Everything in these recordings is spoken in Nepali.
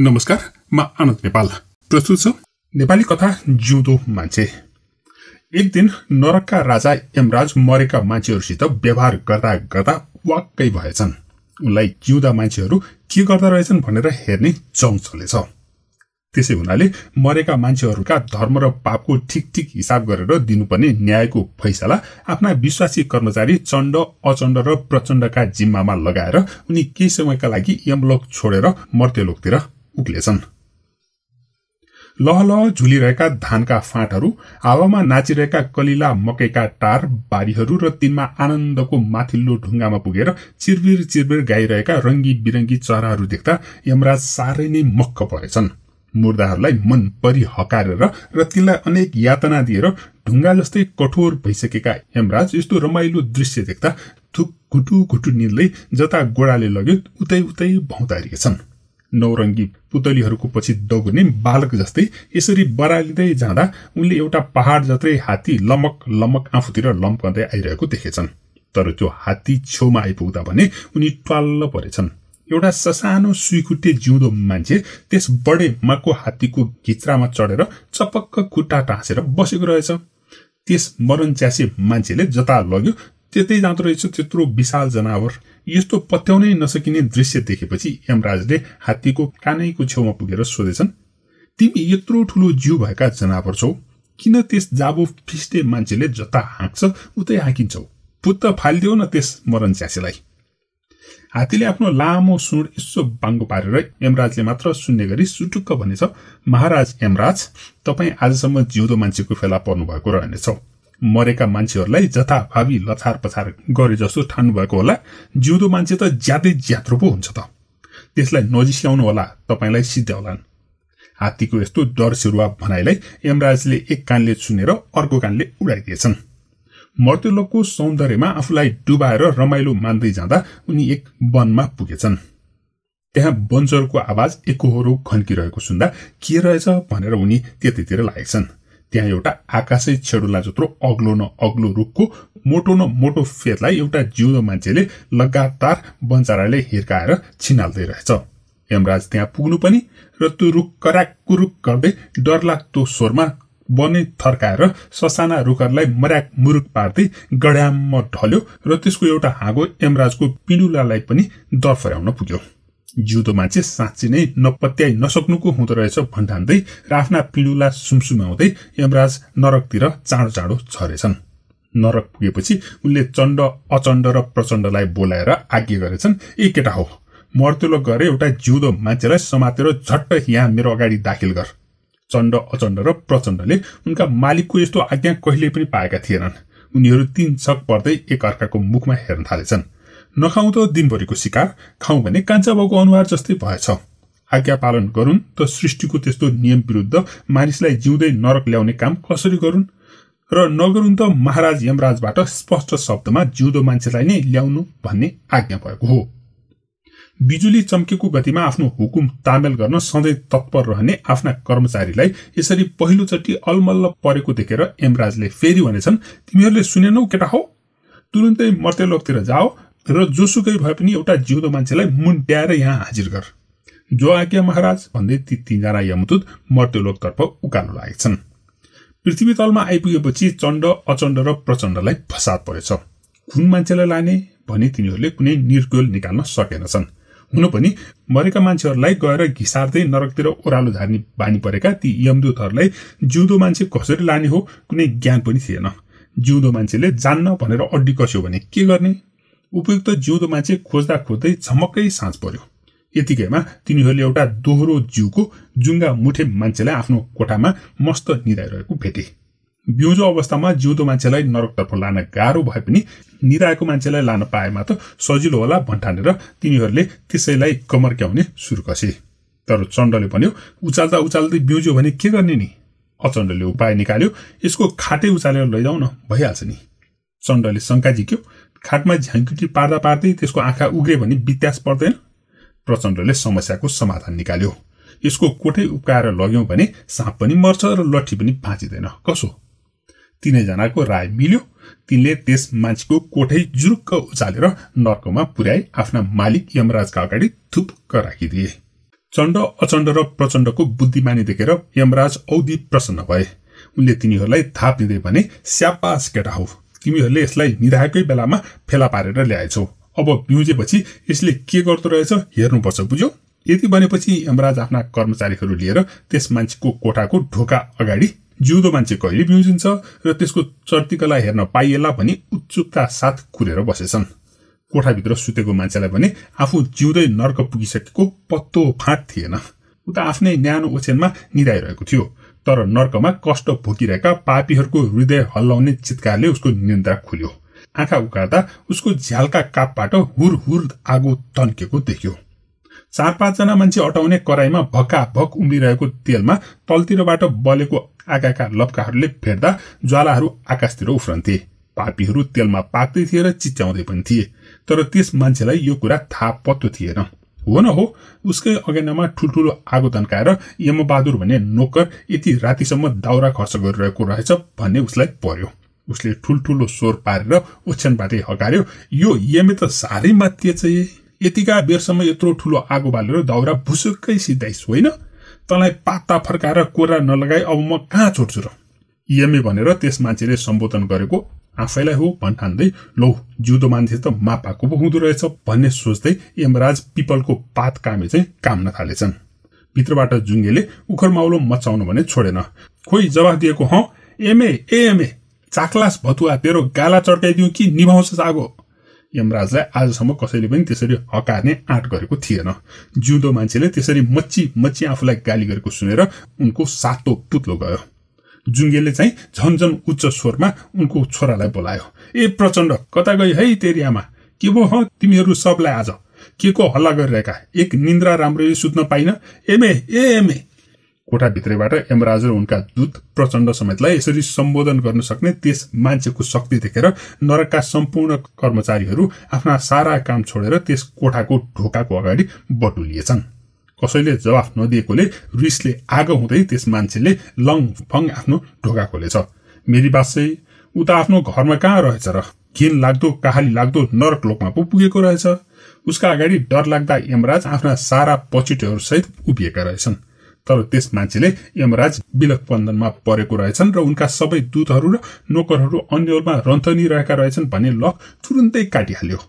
नमस्कार म आनन्द नेपाल प्रस्तुत छ नेपाली कथा जिउँदो मान्छे एक दिन नरकका राजा यमराज मरेका मान्छेहरूसित व्यवहार गर्दा गर्दा वाक्कै भएछन् उनलाई जिउँदा मान्छेहरू के गर्दा रहेछन् भनेर हेर्ने जङ चलेछ त्यसै हुनाले मरेका मान्छेहरूका धर्म र पापको ठिक ठिक हिसाब गरेर दिनुपर्ने न्यायको फैसला आफ्ना विश्वासी कर्मचारी चण्ड अचण्ड र प्रचण्डका जिम्मामा लगाएर उनी केही समयका लागि यमलोक छोडेर मर्त्यलोकतिर उक्लेछन् लहलह झुलिरहेका धानका फाँटहरू हावामा नाचिरहेका कलिला मकैका टार बारीहरू र तिनमा आनन्दको माथिल्लो ढुङ्गामा पुगेर चिरबिर चिरबिर गाइरहेका रङ्गी बिरङ्गी चराहरू देख्दा यमराज साह्रै नै मक्क परेछन् मुर्दाहरूलाई मन परि हकारेर र तिनलाई अनेक यातना दिएर ढुङ्गा जस्तै कठोर भइसकेका यमराज यस्तो रमाइलो दृश्य देख्दा थुक घुटु घुटु निल्दै जता गोडाले लग्यो उतै उतै भौँतारिएछन् नौरङ्गी पुतलीहरूको पछि दगुर्ने बालक जस्तै यसरी बरालिँदै जाँदा उनले एउटा पहाड जत्रै हात्ती लमक लमक आफूतिर लम्काउँदै आइरहेको देखेछन् तर त्यो हात्ती छेउमा आइपुग्दा भने उनी ट्वाल्ल परेछन् एउटा ससानो सुइखुट्टे जिउँदो मान्छे त्यस बडे माको हात्तीको घिच्रामा चढेर चपक्क खुट्टा टाँसेर बसेको रहेछ त्यस मरण च्यासे मान्छेले जता लग्यो त्यतै जाँदो रहेछ त्यत्रो विशाल जनावर यस्तो पत्याउनै नसकिने दृश्य देखेपछि यमराजले हात्तीको कानैको छेउमा पुगेर सोधेछन् तिमी यत्रो ठुलो जिउ भएका जनावर छौ किन त्यस जाबो फिस्टे मान्छेले जता हाँक्छ उतै हाँकिन्छौ पुत्त फालिदेऊ न त्यस मरण च्यासीलाई हात्तीले आफ्नो लामो सुँड यसो बाङ्गो पारेर यमराजले मात्र सुन्ने गरी सुटुक्क भनेछ महाराज यमराज तपाईँ आजसम्म जिउँदो मान्छेको फेला पर्नु भएको रहनेछौ मरेका मान्छेहरूलाई जथाभावी लछार पछार गरे जस्तो ठान्नुभएको होला जिउँदो मान्छे त ज्यादै ज्यात्रो पो हुन्छ त त्यसलाई नजिस्ल्याउनु होला तपाईँलाई सिद्ध्याउलान् हात्तीको यस्तो डर सिरुवा भनाइलाई यमराजले एक कानले सुनेर अर्को कानले उडाइदिएछन् मर्त्युलोकको सौन्दर्यमा आफूलाई डुबाएर रमाइलो मान्दै जाँदा उनी एक वनमा पुगेछन् त्यहाँ बन्जरको आवाज एकहोरो खन्किरहेको सुन्दा के रहेछ भनेर उनी त्यतैतिर लागेछन् त्यहाँ एउटा आकाशै छेडुला जत्रो अग्लो न अग्लो रुखको मोटो न मोटो फेदलाई एउटा जिउँदो मान्छेले लगातार बन्चाराले हिर्काएर छिनाल्दै रहेछ यमराज त्यहाँ पुग्नु पनि र त्यो रुख कराक कुरुक गर्दै डरलाग्दो स्वरमा बने थर्काएर ससाना रुखहरूलाई मर्याक मुरुक पार्दै गड्याममा ढल्यो र त्यसको एउटा हाँगो यमराजको पिडुलालाई पनि दरफर्याउन पुग्यो जिउदो मान्छे साँच्ची नै नपत्याइ नसक्नुको हुँदो रहेछ भन्ठान्दै र आफ्ना पिँडुला सुमसुमाउँदै यमराज नरकतिर चाँडो चाँडो छरेछन् नरक पुगेपछि उनले चण्ड अचण्ड र प्रचण्डलाई बोलाएर आज्ञा गरेछन् ए केटा हो मर्तुलो गरे एउटा जिउदो मान्छेलाई समातेर झट्ट यहाँ मेरो अगाडि दाखिल गर चण्ड अचण्ड र प्रचण्डले उनका मालिकको यस्तो आज्ञा कहिले पनि पाएका थिएनन् उनीहरू तीन छक पर्दै एकअर्काको मुखमा हेर्न थालेछन् नखाउँ त दिनभरिको शिकार खाउँ भने कान्छा बाउको अनुहार जस्तै भएछ आज्ञा पालन गरून् त सृष्टिको त्यस्तो नियम विरुद्ध मानिसलाई जिउँदै नरक ल्याउने काम कसरी गरून् र नगरून् त महाराज यमराजबाट स्पष्ट शब्दमा जिउँदो मान्छेलाई नै ल्याउनु भन्ने आज्ञा भएको हो बिजुली चम्केको गतिमा आफ्नो हुकुम तामेल गर्न सधैँ तत्पर रहने आफ्ना कर्मचारीलाई यसरी पहिलोचोटि अलमल्ल परेको देखेर यमराजले फेरि भनेछन् तिमीहरूले सुनेनौ केटा हो तुरुन्तै मर्तेलोकतिर जाओ र जोसुकै भए पनि एउटा जिउँदो मान्छेलाई मुन्ट्याएर यहाँ हाजिर गर जो आज्ञा महाराज भन्दै ती तिनजना यमदूत मर्त्यलोकतर्फ उकालो लागेछन् पृथ्वी तलमा आइपुगेपछि चण्ड अचण्ड र प्रचण्डलाई फसाद परेछ कुन मान्छेलाई लाने भने तिनीहरूले कुनै निर्गोल निकाल्न सकेनछन् हुन पनि मरेका मान्छेहरूलाई गएर घिसार्दै नरकतिर ओह्रालो झार्ने बानी परेका ती यमदूतहरूलाई जिउँदो मान्छे कसरी लाने हो कुनै ज्ञान पनि थिएन जिउँदो मान्छेले जान्न भनेर अड्डी कस्यो भने के गर्ने उपयुक्त जिउँदो मान्छे खोज्दा खोज्दै झमक्कै साँझ पर्यो यतिकैमा तिनीहरूले एउटा दोहोरो जिउको जुङ्गा मुठे मान्छेलाई आफ्नो कोठामा मस्त निधाइरहेको भेटे बिउजो अवस्थामा जिउँदो मान्छेलाई नरकतर्फ लान गाह्रो भए पनि निधाएको मान्छेलाई लान पाएमा त सजिलो होला भन्ठानेर तिनीहरूले त्यसैलाई कमर्क्याउने सुरु कसे तर चण्डले भन्यो उचाल्दा उचाल्दै बिउज्यो भने के गर्ने नि अचण्डले उपाय निकाल्यो यसको खाटै उचालेर लैजाऊ न भइहाल्छ नि चण्डले शङ्का जिक्यो खाटमा झ्याङकुटी पार्दा पार्दै त्यसको आँखा उग्रे भने वित्यास पर्दैन प्रचण्डले समस्याको समाधान निकाल्यो यसको कोठै उप्काएर लग्यौँ भने साँप पनि मर्छ र लट्ठी पनि भाँचिँदैन कसो तिनैजनाको राय मिल्यो तिनले त्यस मान्छेको कोठै जुरुक्क उचालेर नर्कमा पुर्याए आफ्ना मालिक यमराजका अगाडि थुप्क राखिदिए चण्ड अचण्ड र प्रचण्डको बुद्धिमानी देखेर यमराज औधी प्रसन्न भए उनले तिनीहरूलाई थाप दिँदै भने स्यापास केटा हो तिमीहरूले यसलाई निधाएकै बेलामा फेला पारेर ल्याएछौ अब बिउजेपछि यसले के गर्दो रहेछ हेर्नुपर्छ बुझ्यौ यति भनेपछि यमराज आफ्ना कर्मचारीहरू लिएर त्यस मान्छेको कोठाको ढोका अगाडि जिउँदो मान्छे कहिले बिउजिन्छ र त्यसको चर्तीकला हेर्न पाइएला भनी उत्सुकता साथ कुरेर बसेछन् कोठाभित्र सुतेको मान्छेलाई भने आफू जिउँदै नर्क पुगिसकेको पत्तो फाँट थिएन उता आफ्नै न्यानो ओछ्यानमा निधाइरहेको थियो तर नर्कमा कष्ट भोगिरहेका पापीहरूको हृदय हल्लाउने चितकारले उसको निन्द्रा खुल्यो आँखा उकार्दा उसको झ्यालका कापबाट हुर हुर आगो तन्केको देख्यो चार पाँचजना मान्छे अटाउने कराईमा भक्का भक उम्रिरहेको तेलमा तलतिरबाट बलेको आगाका लप्काहरूले फेर्दा ज्वालाहरू आकाशतिर उफ्रन्थे पापीहरू तेलमा पाक्दै थिए र चिच्याउँदै पनि थिए तर त्यस मान्छेलाई यो कुरा थाहा पत्तो थिएन हो न हो उसकै अगेनामा ठुल्ठुलो आगो तन्काएर यमबहादुर भन्ने नोकर यति रातिसम्म दाउरा खर्च गरिरहेको रहेछ भन्ने उसलाई पर्यो उसले ठुल्ठुलो स्वर पारेर ओछ्यानबाटै हकार्यो यो यमे त साह्रै चाहिँ यतिका बेरसम्म यत्रो ठुलो आगो बालेर दाउरा भुसुक्कै सिद्धाइस होइन तँलाई पाता फर्काएर कोरा नलगाई अब म कहाँ छोड्छु र यमे भनेर त्यस मान्छेले सम्बोधन गरेको आफैलाई हो भन्ठान्दै लौ जिउँदो मान्छे त मापाको पो हुँदो रहेछ भन्ने सोच्दै यमराज पिपलको पात कामे चाहिँ काम्न थालेछन् भित्रबाट जुङ्गेले उखर माउलो मचाउनु भने छोडेन खोइ जवाफ दिएको हँ एमए एएमए चाक्लास भतुवा तेरो गाला चड्काइदियो कि निभाउँछ सागो यमराजलाई आजसम्म कसैले पनि त्यसरी हकार्ने आँट गरेको थिएन जिउँदो मान्छेले त्यसरी मच्ची मच्ची आफूलाई गाली गरेको सुनेर उनको सातो पुत्लो गयो जुङ्गेले चाहिँ झन्झन उच्च स्वरमा उनको छोरालाई बोलायो ए प्रचण्ड कता गई है तेरी आमा के भो हौ तिमीहरू सबलाई आज के को हल्ला गरिरहेका एक निन्द्रा राम्ररी सुत्न पाइन एमे ए एमे कोठाभित्रैबाट यमराज र उनका दूत प्रचण्ड समेतलाई यसरी सम्बोधन गर्न सक्ने त्यस मान्छेको शक्ति देखेर नरकका सम्पूर्ण कर्मचारीहरू आफ्ना सारा काम छोडेर त्यस कोठाको ढोकाको अगाडि बटुलिएछन् कसैले जवाफ नदिएकोले रिसले आगो हुँदै त्यस मान्छेले लङ फङ आफ्नो ढोका खोलेछ मेरी बासै ऊ त आफ्नो घरमा कहाँ रहेछ र घिन लाग्दो कहाली लाग्दो नरक लोकमा पो पुगेको रहेछ उसका अगाडि डर लाग्दा यमराज आफ्ना सारा पछिटोहरूसहित उभिएका रहेछन् तर त्यस मान्छेले यमराज बिलक बन्धनमा परेको रहेछन् र उनका सबै दूतहरू र नोकरहरू अन्यहरूमा रन्थनी रहेका रहेछन् भन्ने लक तुरुन्तै काटिहाल्यो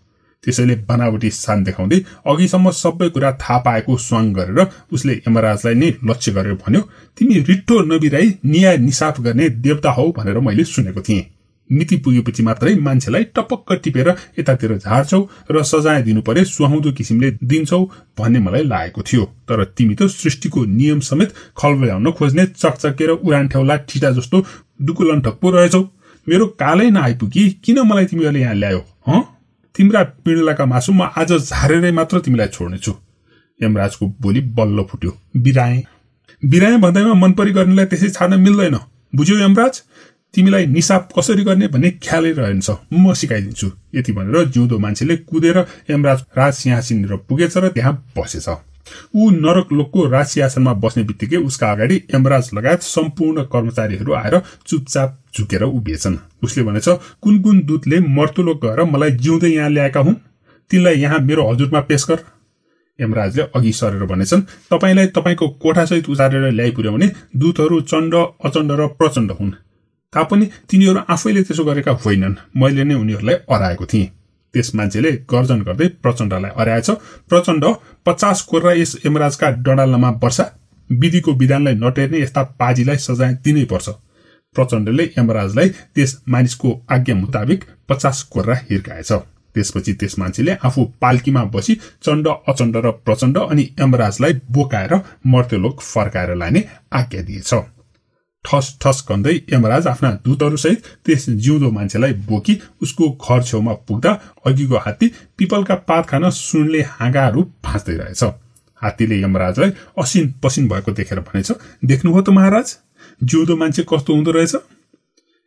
त्यसैले बनावटी स्थान देखाउँदै अघिसम्म सबै कुरा थाहा पाएको स्वाङ गरेर उसले यमराजलाई नै लक्ष्य गरेर भन्यो तिमी रिट्ठो नबिराई न्याय निसाफ गर्ने देवता हौ भनेर मैले सुनेको थिएँ मिति पुगेपछि मात्रै मान्छेलाई टपक्क टिपेर यतातिर झार्छौ र सजाय दिनु परे सुहाउँदो किसिमले दिन्छौ भन्ने मलाई लागेको थियो तर तिमी त सृष्टिको नियम समेत खलबल्याउन खोज्ने चकचकेर उडान ठेउला ठिटा जस्तो डुकुलन ठक्पो रहेछौ मेरो कालै नआइपुगी किन मलाई तिमीहरूले यहाँ ल्यायो हँ तिम्रा पिँडलाका मासु म आज झारेरै मात्र तिमीलाई छोड्नेछु यमराजको बोली बल्ल फुट्यो बिराएँ बिराएँ भन्दैमा मनपरी गर्नेलाई त्यसै छाड्न मिल्दैन बुझ्यौ यमराज तिमीलाई निसाब कसरी गर्ने भन्ने ख्यालै रहन्छ म सिकाइदिन्छु यति भनेर जिउँदो मान्छेले कुदेर यमराज राज सिंहासिनेर पुगेछ र त्यहाँ बसेछ ऊ नरक लोकको राजसिंहासनमा बस्ने बित्तिकै उसका अगाडि यमराज लगायत सम्पूर्ण कर्मचारीहरू आएर चुपचाप झुकेर उभिएछन् उसले भनेछ कुन कुन दूतले मर्तुलोक गएर मलाई जिउँदै यहाँ ल्याएका हुन् तिनलाई यहाँ मेरो हजुरमा पेस गर यमराजले अघि सरेर भनेछन् तपाईँलाई तपाईँको कोठासहित उचारेर भने दूतहरू चण्ड अचण्ड र प्रचण्ड हुन् तापनि तिनीहरू आफैले त्यसो गरेका होइनन् मैले नै उनीहरूलाई हराएको थिएँ त्यस मान्छेले गर्जन गर्दै प्रचण्डलाई हराएछ प्रचण्ड पचास कोर यस यमराजका डडालमा वर्षा विधिको विधानलाई नटेर्ने यस्ता पाजीलाई सजाय दिनै पर्छ प्रचण्डले यमराजलाई त्यस मानिसको आज्ञा मुताबिक पचास कोर्रा हिर्काएछ त्यसपछि त्यस मान्छेले आफू पाल्कीमा बसी चण्ड अचण्ड र प्रचण्ड अनि यमराजलाई बोकाएर मर्त्यलोक फर्काएर लाने आज्ञा दिएछ ठस ठस गर्दै यमराज आफ्ना दूतहरूसहित त्यस जिउँदो मान्छेलाई बोकी उसको घर छेउमा पुग्दा अघिको हात्ती पिपलका पात खान सुनले हाँगाहरू भाँच्दै रहेछ हात्तीले यमराजलाई असिन पसिन भएको देखेर भनेछ देख्नुभयो त महाराज जिउँदो मान्छे कस्तो हुँदो रहेछ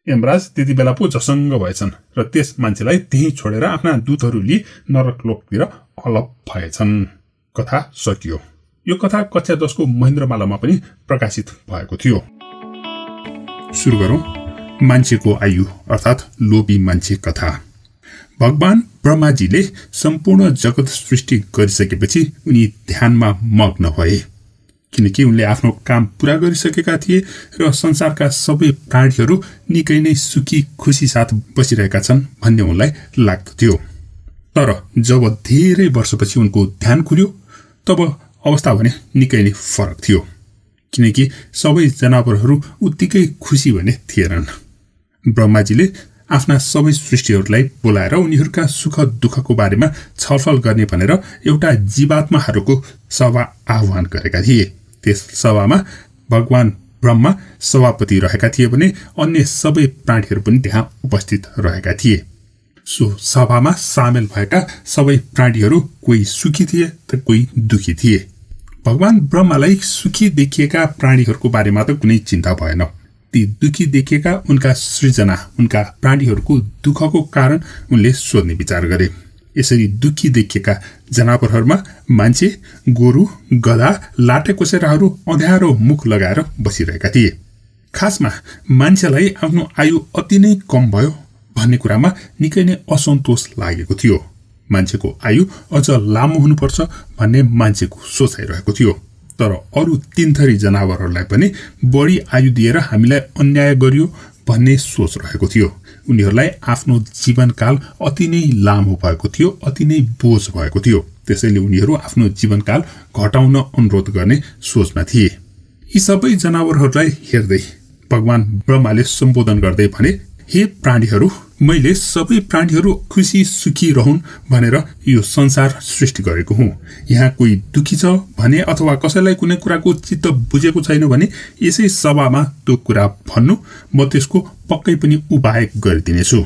यमराज त्यति बेला पो झसङ्ग भएछन् र त्यस मान्छेलाई त्यहीँ छोडेर आफ्ना दूतहरू लिई नरकलोकतिर अलप भएछन् कथा सकियो यो कथा कक्षा दसको महेन्द्रमालामा पनि प्रकाशित भएको थियो सुरु गरौँ मान्छेको आयु अर्थात् लोभी मान्छे कथा भगवान् ब्रह्माजीले सम्पूर्ण जगत सृष्टि गरिसकेपछि उनी ध्यानमा मग्न भए किनकि उनले आफ्नो काम पुरा गरिसकेका थिए र संसारका सबै प्राणीहरू निकै नै सुखी खुसी साथ बसिरहेका छन् भन्ने उनलाई लाग्दथ्यो तर जब धेरै वर्षपछि उनको ध्यान खुल्यो तब अवस्था भने निकै नै फरक थियो किनकि सबै जनावरहरू उत्तिकै खुसी भने थिएनन् ब्रह्माजीले आफ्ना सबै सृष्टिहरूलाई बोलाएर उनीहरूका सुख दुःखको बारेमा छलफल गर्ने भनेर एउटा जीवात्माहरूको सभा आह्वान गरेका थिए त्यस सभामा भगवान ब्रह्मा सभापति रहेका थिए भने अन्य सबै प्राणीहरू पनि त्यहाँ उपस्थित रहेका थिए सो सभामा सामेल भएका सबै प्राणीहरू कोही सुखी थिए त कोही दुखी थिए भगवान ब्रह्मालाई सुखी देखिएका प्राणीहरूको बारेमा त कुनै चिन्ता भएन ती दुखी देखिएका उनका सृजना उनका प्राणीहरूको दुःखको कारण उनले सोध्ने विचार गरे यसरी दुखी देखिएका जनावरहरूमा मान्छे गोरु गधा कोसेराहरू अँध्यारो मुख लगाएर बसिरहेका थिए खासमा मान्छेलाई आफ्नो आयु अति नै कम भयो भन्ने कुरामा निकै नै असन्तोष लागेको थियो मान्छेको आयु अझ लामो हुनुपर्छ भन्ने मान्छेको सोचाइरहेको थियो तर अरू तिन थरी जनावरहरूलाई पनि बढी आयु दिएर हामीलाई अन्याय गरियो भन्ने सोच रहेको थियो उनीहरूलाई आफ्नो जीवनकाल अति नै लामो भएको थियो अति नै बोझ भएको थियो त्यसैले उनीहरू आफ्नो जीवनकाल घटाउन अनुरोध गर्ने सोचमा थिए यी सबै जनावरहरूलाई हेर्दै भगवान ब्रह्माले सम्बोधन गर्दै भने हे प्राणीहरू मैले सबै प्राणीहरू खुसी सुखी रहन् भनेर यो संसार सृष्टि गरेको हुँ यहाँ कोही दुखी छ भने अथवा कसैलाई कुनै कुराको चित्त बुझेको छैन भने यसै सभामा त्यो कुरा भन्नु म त्यसको पक्कै पनि उपाय गरिदिनेछु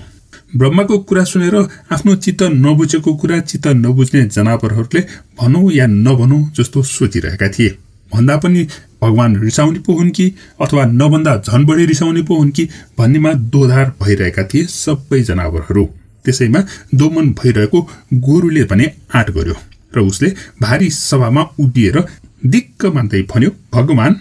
ब्रह्माको कुरा सुनेर आफ्नो चित्त नबुझेको कुरा चित्त नबुझ्ने जनावरहरूले भनौँ या नभनौँ जस्तो सोचिरहेका थिए भन्दा पनि भगवान् रिसाउने पो हुन् कि अथवा नभन्दा झन् बढी रिसाउने पो हुन् कि भन्नेमा दोधार भइरहेका थिए सबै जनावरहरू त्यसैमा दोमन भइरहेको गोरुले भने आँट गर्यो र उसले भारी सभामा उभिएर दिक्क मान्दै भन्यो भगवान्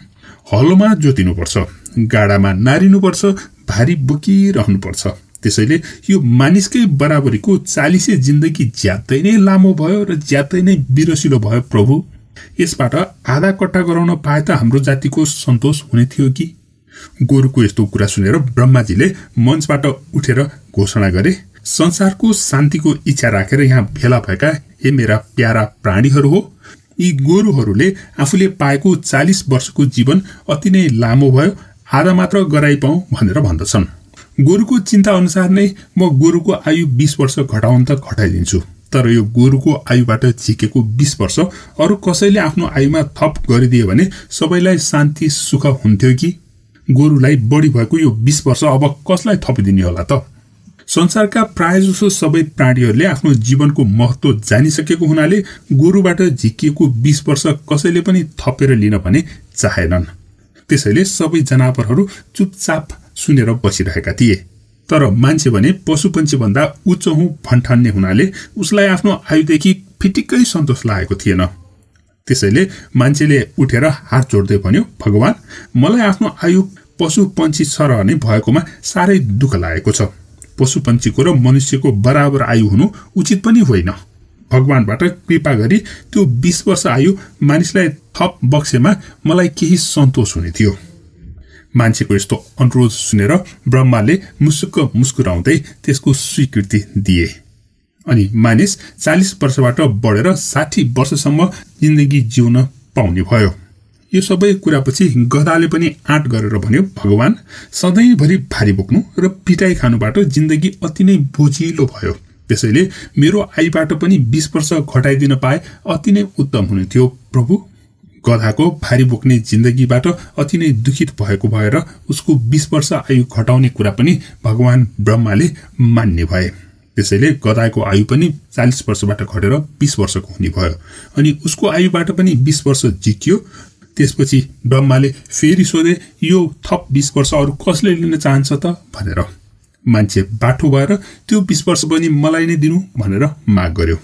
हलोमा जोतिनुपर्छ गाडामा नारिनुपर्छ भारी बोकिरहनुपर्छ त्यसैले यो मानिसकै बराबरीको चालिसै जिन्दगी ज्यादै नै लामो भयो र ज्यादै नै बिरसिलो भयो प्रभु यसबाट आधा कट्टा गराउन पाए त हाम्रो जातिको सन्तोष हुने थियो कि गोरुको यस्तो कुरा सुनेर ब्रह्माजीले मञ्चबाट उठेर घोषणा गरे संसारको शान्तिको इच्छा राखेर यहाँ भेला भएका हे मेरा प्यारा प्राणीहरू हो यी गोरुहरूले आफूले पाएको चालिस वर्षको जीवन अति नै लामो भयो आधा मात्र गराइपाउँ भनेर भन्दछन् गोरुको चिन्ता अनुसार नै म गोरुको आयु बिस वर्ष घटाउन त घटाइदिन्छु तर यो गोरुको आयुबाट झिकेको बिस वर्ष अरू कसैले आफ्नो आयुमा थप गरिदियो भने सबैलाई शान्ति सुख हुन्थ्यो कि गोरुलाई बढी भएको यो बिस वर्ष अब कसलाई थपिदिने होला त संसारका प्रायजसो सबै प्राणीहरूले आफ्नो जीवनको महत्त्व जानिसकेको हुनाले गोरुबाट झिकिएको बिस वर्ष कसैले पनि थपेर लिन भने चाहेनन् त्यसैले सबै जनावरहरू चुपचाप सुनेर बसिरहेका थिए तर मान्छे भने उच्च हुँ भन्ठान्ने हुनाले उसलाई आफ्नो आयुदेखि फिटिक्कै सन्तोष लागेको थिएन त्यसैले मान्छेले उठेर हात जोड्दै भन्यो भगवान् मलाई आफ्नो आयु पशु पक्षी सरहने भएकोमा साह्रै दुःख लागेको छ पशुपक्षीको र मनुष्यको बराबर आयु हुनु उचित पनि होइन भगवान्बाट कृपा गरी त्यो बिस वर्ष आयु मानिसलाई थप बक्सेमा मलाई केही सन्तोष हुने थियो मान्छेको यस्तो अनुरोध सुनेर ब्रह्माले मुसुक्क मुस्कुराउँदै त्यसको स्वीकृति दिए अनि मानिस चालिस वर्षबाट बढेर साठी वर्षसम्म जिन्दगी जिउन पाउने भयो यो सबै कुरापछि गदाले पनि आँट गरेर भन्यो भगवान् सधैँभरि भारी बोक्नु र पिटाइ खानुबाट जिन्दगी अति नै बोझिलो भयो त्यसैले मेरो आइबाट पनि बिस वर्ष घटाइदिन पाए अति नै उत्तम हुने थियो प्रभु गधाको भारी बोक्ने जिन्दगीबाट अति नै दुखित भएको भएर उसको बिस वर्ष आयु घटाउने कुरा पनि भगवान ब्रह्माले मान्ने भए त्यसैले गधाको आयु पनि चालिस वर्षबाट घटेर बिस वर्षको हुने भयो अनि उसको आयुबाट पनि बिस वर्ष जित्यो त्यसपछि ब्रह्माले फेरि सोधे यो थप बिस वर्ष अरू कसले लिन चाहन्छ त भनेर मान्छे बाठो भएर त्यो बिस वर्ष पनि मलाई नै दिनु भनेर माग गर्यो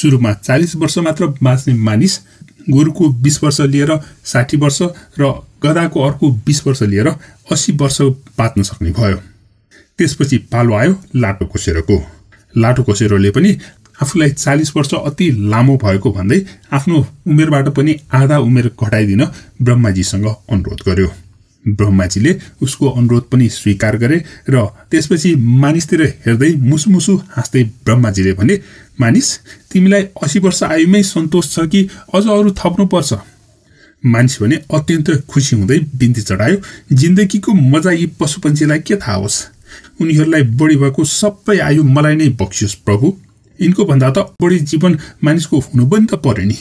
सुरुमा चालिस वर्ष मात्र बाँच्ने मानिस गोरुको बिस वर्ष लिएर साठी वर्ष र गदाको अर्को बिस वर्ष लिएर अस्सी वर्ष बाँच्न सक्ने भयो त्यसपछि पालो आयो लाटो कोसेरोको लाटो कोसेरोले पनि आफूलाई चालिस वर्ष अति लामो भएको भन्दै आफ्नो उमेरबाट पनि आधा उमेर घटाइदिन ब्रह्माजीसँग अनुरोध गर्यो ब्रह्माजीले उसको अनुरोध पनि स्वीकार गरे र त्यसपछि मानिसतिर हेर्दै मुसुमुसु हाँस्दै ब्रह्माजीले भने मानिस तिमीलाई असी वर्ष आयुमै सन्तोष छ कि अझ अरू थप्नुपर्छ मानिस भने अत्यन्त खुसी हुँदै बिन्ती चढायो जिन्दगीको मजा यी पशुपन्छीलाई के थाहा होस् उनीहरूलाई बढी भएको सबै आयु मलाई नै बक्सियोस् प्रभु यिनको भन्दा त बढी जीवन मानिसको हुनु पनि त पर्यो नि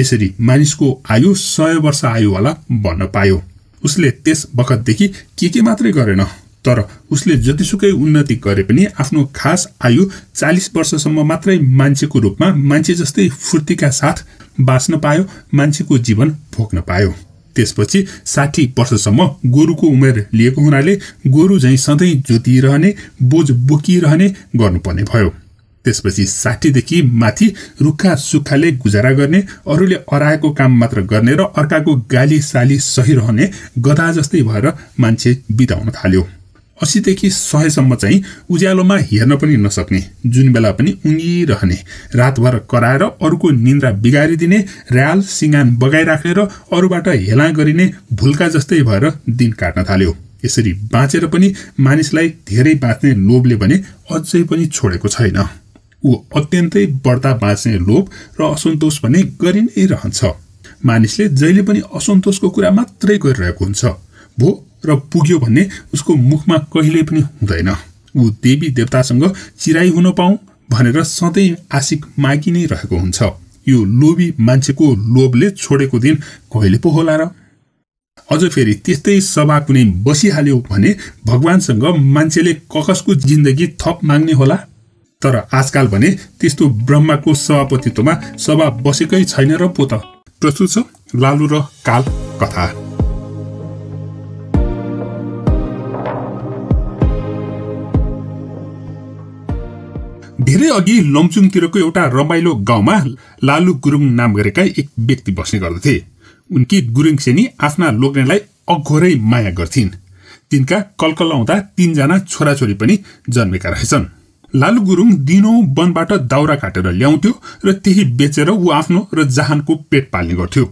यसरी मानिसको आयु सय वर्ष आयुवाला भन्न पायो उसले त्यस बखतदेखि के के मात्रै गरेन तर उसले जतिसुकै उन्नति गरे पनि आफ्नो खास आयु चालिस वर्षसम्म मात्रै मान्छेको रूपमा मान्छे जस्तै फुर्तीका साथ बाँच्न पायो मान्छेको जीवन भोग्न पायो त्यसपछि साठी वर्षसम्म गोरुको उमेर लिएको हुनाले गोरु झैँ सधैँ जोतिरहने बोझ बोकिरहने गर्नुपर्ने भयो त्यसपछि साठीदेखि माथि रुखा सुक्खाले गुजारा गर्ने अरूले अराएको काम मात्र गर्ने र अर्काको गाली साली सही रहने गदा जस्तै भएर मान्छे बिताउन थाल्यो असीदेखि सयसम्म चाहिँ उज्यालोमा हेर्न पनि नसक्ने जुन बेला पनि उङ्गिरहने रातभर कराएर रा, अरूको निन्द्रा बिगारिदिने ऱ्याल सिँगान बगाइराखेर अरूबाट हेला गरिने भुल्का जस्तै भएर दिन काट्न थाल्यो यसरी बाँचेर पनि मानिसलाई धेरै बाँच्ने लोभले भने अझै पनि छोडेको छैन ऊ अत्यन्तै बढ्ता बाँच्ने लोभ र असन्तोष भने गरि नै रहन्छ मानिसले जहिले पनि असन्तोषको कुरा मात्रै गरिरहेको हुन्छ भो र पुग्यो भन्ने उसको मुखमा कहिले पनि हुँदैन ऊ देवी देवतासँग चिराइ हुन पाऊ भनेर सधैँ आशिक मागि नै रहेको हुन्छ यो लोभी मान्छेको लोभले छोडेको दिन कहिले पो होला र अझ फेरि त्यस्तै सभा कुनै बसिहाल्यो भने भगवान्सँग मान्छेले ककसको जिन्दगी थप माग्ने होला तर आजकाल भने त्यस्तो ब्रह्माको सभापतित्वमा सभा बसेकै छैन र पो त प्रस्तुत छ लालु र काल कथा धेरै अघि लम्चुङतिरको एउटा रमाइलो गाउँमा लालु गुरुङ नाम गरेका एक व्यक्ति बस्ने गर्दथे उनकी गुरुङ सेनी आफ्ना लोग्नेलाई अघोरै माया गर्थिन् तिनका कलकल आउँदा तिनजना छोराछोरी पनि जन्मेका रहेछन् लालु गुरुङ दिनो वनबाट दाउरा काटेर ल्याउँथ्यो र त्यही बेचेर ऊ आफ्नो र जहानको पेट पाल्ने गर्थ्यो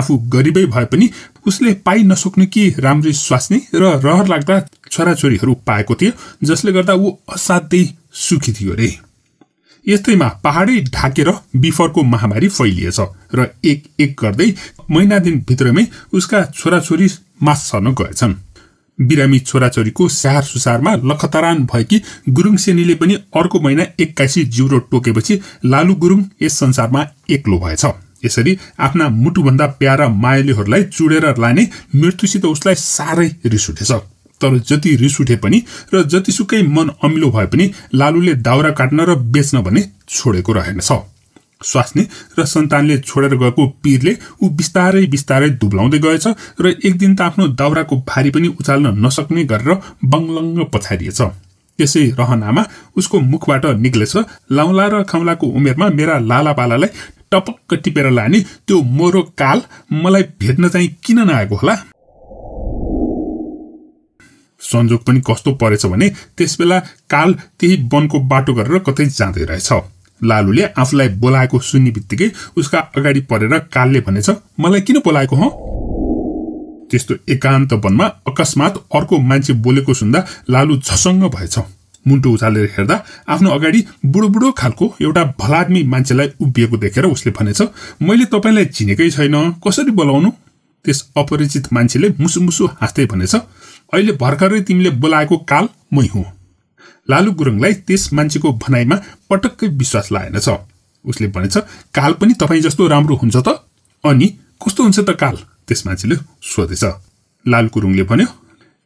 आफू गरिबै भए पनि उसले पाइ नसक्ने कि राम्रै स्वास्नी र रहर लाग्दा छोराछोरीहरू पाएको थियो जसले गर्दा ऊ असाध्यै सुखी थियो अरे यस्तैमा पहाडै ढाकेर बिफरको महामारी फैलिएछ र एक एक गर्दै महिना दिनभित्रमै उसका छोराछोरी मास सर्न गएछन् बिरामी छोराछोरीको स्याहार सुसारमा लखतरान भएकी गुरुङ सेनीले पनि अर्को महिना एक्काइसी जिउरो टोकेपछि लालु गुरुङ यस संसारमा एक्लो भएछ यसरी आफ्ना मुटुभन्दा प्यारा मायालीहरूलाई चुडेर लाने मृत्युसित उसलाई साह्रै रिस उठेछ तर जति रिस उठे पनि र जतिसुकै मन अमिलो भए पनि लालुले दाउरा काट्न र बेच्न भने छोडेको रहेनछ स्वास्नी र सन्तानले छोडेर गएको पीरले ऊ बिस्तारै बिस्तारै दुब्लाउँदै गएछ र एक दिन त आफ्नो दाउराको भारी पनि उचाल्न नसक्ने गरेर बङ्लङ्ग पछाइदिएछ त्यसै रहनामा उसको मुखबाट निक्लेछ लाउला र खाउलाको उमेरमा मेरा लालापालालाई टपक्क टिपेर लाने त्यो मोरो काल मलाई भेट्न चाहिँ किन नआएको होला संजोग पनि कस्तो परेछ भने त्यसबेला काल त्यही वनको बाटो गरेर कतै जाँदै रहेछ लालुले आफूलाई बोलाएको सुन्ने बित्तिकै उसका अगाडि परेर कालले भनेछ मलाई किन बोलाएको हो त्यस्तो एकान्त वनमा अकस्मात अर्को मान्छे बोलेको सुन्दा लालु झसङ्ग भएछ मुन्टो उचालेर हेर्दा आफ्नो अगाडि बुढो बुढो खालको एउटा भलादमी मान्छेलाई उभिएको देखेर उसले भनेछ मैले तपाईँलाई चिनेकै छैन कसरी बोलाउनु त्यस अपरिचित मान्छेले मुसुमुसु हाँस्दै भनेछ अहिले भर्खरै तिमीले बोलाएको काल मै हुँ लालु गुरुङलाई त्यस मान्छेको भनाइमा पटक्कै विश्वास लागेनछ उसले भनेछ काल पनि तपाईँ जस्तो राम्रो हुन्छ त अनि कस्तो हुन्छ त काल त्यस मान्छेले सोधेछ लालु गुरुङले भन्यो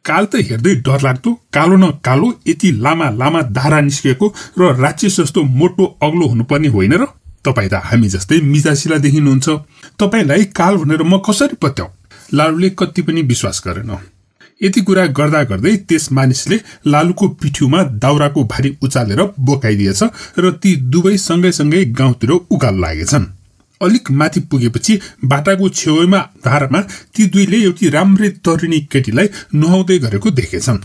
काल त हेर्दै डर लाग्दो कालो न कालो यति लामा लामा धारा निस्किएको र राक्षस जस्तो मोटो अग्लो हुनुपर्ने होइन र तपाईँ त हामी जस्तै मिजासिला देखिनुहुन्छ तपाईँलाई काल भनेर म कसरी पत्याउँ लालुले कति पनि विश्वास गरेन यति कुरा गर्दा गर्दै त्यस मानिसले लालुको पिठ्यूमा दाउराको भारी उचालेर बोकाइदिएछ र ती दुवै सँगैसँगै गाउँतिर उकालो लागेछन् अलिक माथि पुगेपछि बाटाको छेउमा धारमा ती दुईले एउटी राम्रै तरुणी केटीलाई नुहाउँदै गरेको देखेछन्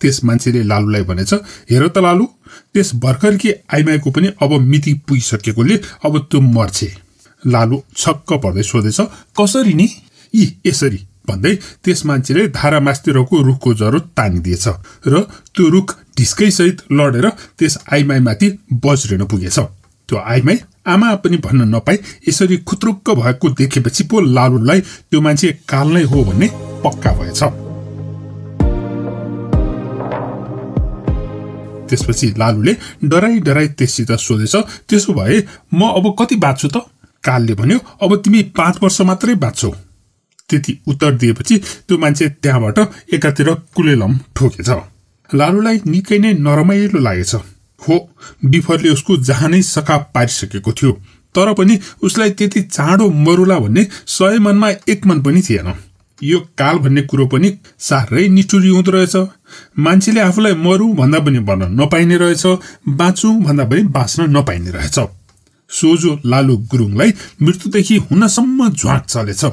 त्यस मान्छेले लालुलाई भनेछ हेर त लालु त्यस भर्खरकी आइमाईको पनि अब मिति पुगिसकेकोले अब त्यो मर्छे लालु छक्क पर्दै सोधेछ कसरी नि यी यसरी भन्दै त्यस मान्छेले धारामास्तिरको रुखको जरो तानिदिएछ र त्यो रुख ढिस्कैसहित लडेर त्यस आइमाईमाथि बज्रिन पुगेछ त्यो आइमाई आमा पनि भन्न नपाई यसरी खुत्रुक्क भएको देखेपछि पो लालुलाई त्यो मान्छे काल नै हो भन्ने पक्का भएछ त्यसपछि लालुले डराई डराई त्यससित सोधेछ त्यसो भए म अब कति बाँच्छु त कालले भन्यो अब तिमी पाँच वर्ष मात्रै बाँच्छौ त्यति उत्तर दिएपछि त्यो मान्छे त्यहाँबाट एकातिर कुलेलम ठोकेछ लालुलाई निकै नै नरमाइलो लागेछ हो बिफरले उसको जहानै सकाप पारिसकेको थियो तर पनि उसलाई त्यति चाँडो मरुला भन्ने सय मनमा एक मन पनि थिएन यो काल भन्ने कुरो पनि साह्रै निठुरी हुँदो रहेछ मान्छेले आफूलाई मरौँ भन्दा पनि भन्न नपाइने रहेछ बाँचौँ भन्दा पनि बाँच्न नपाइने रहेछ सोझो लालु गुरुङलाई मृत्युदेखि हुनसम्म झ्वाँक चलेछ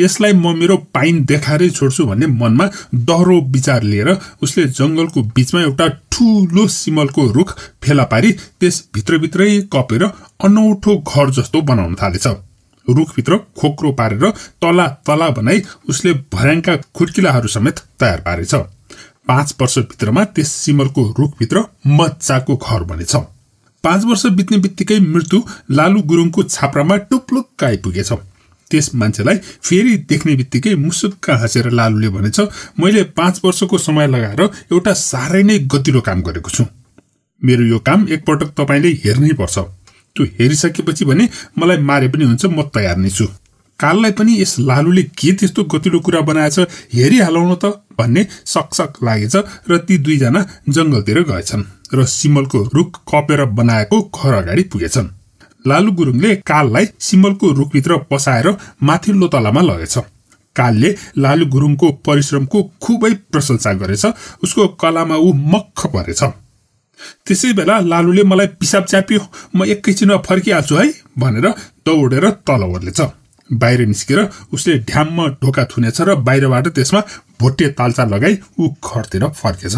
यसलाई म मेरो पाइन देखाएरै छोड्छु भन्ने मनमा दह्रो विचार लिएर उसले जङ्गलको बिचमा एउटा ठुलो सिमलको रुख फेला पारी त्यस भित्रभित्रै कपेर अनौठो घर जस्तो बनाउन थालेछ रुखभित्र खोक्रो पारेर तला तला बनाई उसले भर्याङका खुड्किलाहरू समेत तयार पारेछ पाँच वर्षभित्रमा त्यस सिमलको रुखभित्र मजाको घर बनेछ पाँच वर्ष बित्ने बित्तिकै मृत्यु लालु गुरुङको छाप्रामा टुप्लुक्क आइपुगेछ त्यस मान्छेलाई फेरि देख्ने बित्तिकै मुसुक्क हाँसेर लालुले भनेछ मैले पाँच वर्षको समय लगाएर एउटा साह्रै नै गतिलो काम गरेको छु मेरो यो काम एकपटक तपाईँले हेर्नै पर्छ त्यो हेरिसकेपछि भने मलाई मारे पनि हुन्छ म तयार नै छु काललाई पनि यस लालुले के त्यस्तो गतिलो कुरा बनाएछ हेरिहालौँ त भन्ने सकसक लागेछ र ती दुईजना जङ्गलतिर गएछन् र सिमलको रुख कपेर बनाएको घर अगाडि पुगेछन् लालु गुरुङले काललाई सिमलको रुखभित्र पसाएर माथिल्लो तलामा लगेछ कालले लालु गुरुङको परिश्रमको खुबै प्रशंसा गरेछ उसको कलामा ऊ मख परेछ त्यसै बेला लालुले मलाई पिसाब च्यापियो म एकैछिनमा फर्किहाल्छु है भनेर दौडेर तल ओर्लेछ बाहिर निस्केर उसले ढ्याममा ढोका थुनेछ र बाहिरबाट त्यसमा भोटे तालचा लगाई ऊ घरतिर फर्केछ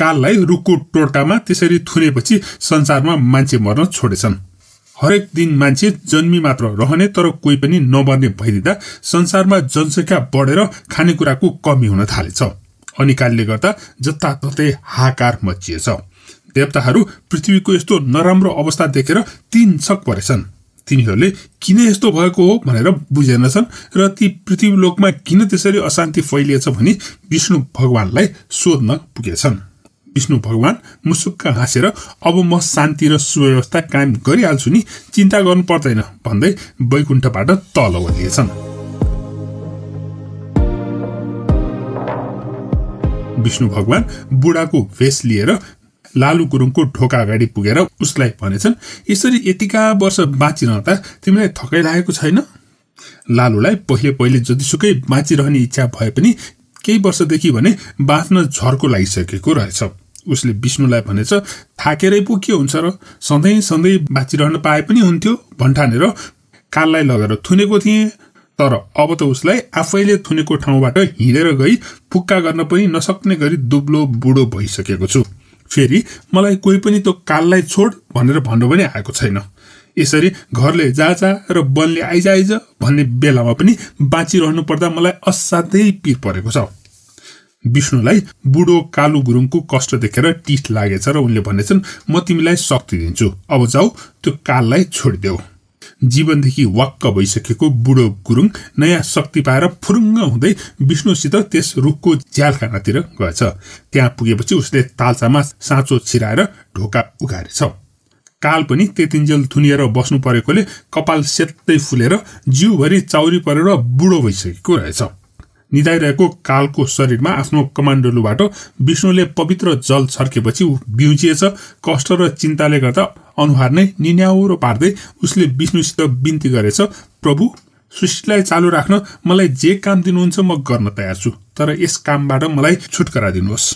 काललाई रुखको टोटामा त्यसरी थुनेपछि संसारमा मान्छे मर्न छोडेछन् हरेक दिन मान्छे जन्मी मात्र रहने तर कोही पनि नमर्ने भइदिँदा संसारमा जनसङ्ख्या बढेर खानेकुराको कमी हुन थालेछ अनि कालले गर्दा जताततै हाकार मचिएछ देवताहरू पृथ्वीको यस्तो नराम्रो अवस्था देखेर तिन छक परेछन् तिनीहरूले किन यस्तो भएको हो भनेर बुझेनछन् र ती पृथ्वीलोकमा किन त्यसरी अशान्ति फैलिएछ भनी विष्णु भगवानलाई सोध्न पुगेछन् विष्णु भगवान् मुसुक्क हाँसेर अब म शान्ति र सुव्यवस्था कायम गरिहाल्छु नि चिन्ता गर्नु पर्दैन भन्दै वैकुण्ठबाट तल ओर्लिएछन् विष्णु भगवान् बुढाको भेष लिएर लालु गुरुङको ढोका अगाडि पुगेर उसलाई भनेछन् यसरी यतिका वर्ष बाँचिरहँदा तिमीलाई थकाइ लागेको छैन लालुलाई पहिले पहिले जतिसुकै बाँचिरहने इच्छा भए पनि केही वर्षदेखि भने बाँच्न झर्को लागिसकेको रहेछ उसले विष्णुलाई भनेछ थाकेरै पो के हुन्छ र सधैँ सधैँ बाँचिरहन पाए पनि हुन्थ्यो भन्ठानेर काललाई लगेर थुनेको थिएँ तर अब त उसलाई आफैले थुनेको ठाउँबाट हिँडेर गई फुक्का गर्न पनि नसक्ने गरी दुब्लो बुढो भइसकेको छु फेरि मलाई कोही पनि त्यो काललाई छोड भनेर भन्नु पनि आएको छैन यसरी घरले जा जा र वनले आइज आइज भन्ने बेलामा पनि बाँचिरहनु पर्दा मलाई असाध्यै पिर परेको छ विष्णुलाई बुढो कालु गुरुङको कष्ट देखेर टिस्ट लागेछ र उनले भनेछन् म तिमीलाई शक्ति दिन्छु अब जाऊ त्यो काललाई छोडिदेऊ जीवनदेखि वाक्क भइसकेको बुढो गुरुङ नयाँ शक्ति पाएर फुरुङ्ग हुँदै विष्णुसित त्यस रुखको झ्यालखानातिर गएछ त्यहाँ पुगेपछि उसले तालसामा साँचो छिराएर ढोका उघारेछ काल पनि तेतिन्जेल थुनिएर बस्नु परेकोले कपाल सेत्तै फुलेर जिउभरि चाउरी परेर बुढो भइसकेको रहेछ निदाइरहेको कालको शरीरमा आफ्नो कमाण्डोलुबाट विष्णुले पवित्र जल छर्केपछि ऊ बिउजिएछ कष्ट र चिन्ताले गर्दा अनुहार नै निन्याउरो पार्दै उसले विष्णुसित बिन्ती गरेछ प्रभु सृष्टिलाई चालु राख्न मलाई जे काम दिनुहुन्छ म गर्न तयार छु तर यस कामबाट मलाई छुटकरा दिनुहोस्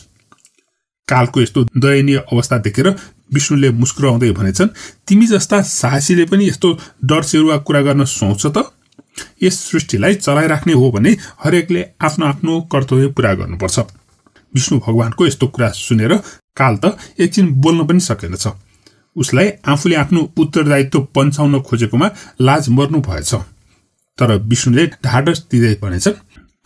कालको यस्तो दयनीय अवस्था देखेर विष्णुले मुस्कुराउँदै भनेछन् तिमी जस्ता साहसीले पनि यस्तो डरसेरुवा कुरा गर्न सुहाउँछ त यस सृष्टिलाई चलाइराख्ने हो भने हरेकले आफ्नो आफ्नो कर्तव्य पुरा गर्नुपर्छ विष्णु भगवान्को यस्तो कुरा सुनेर काल त एकछिन बोल्न पनि सकेनछ उसलाई आफूले आफ्नो उत्तरदायित्व पन्छाउन खोजेकोमा लाज मर्नु भएछ तर विष्णुले ढाडस दिँदै भनेछ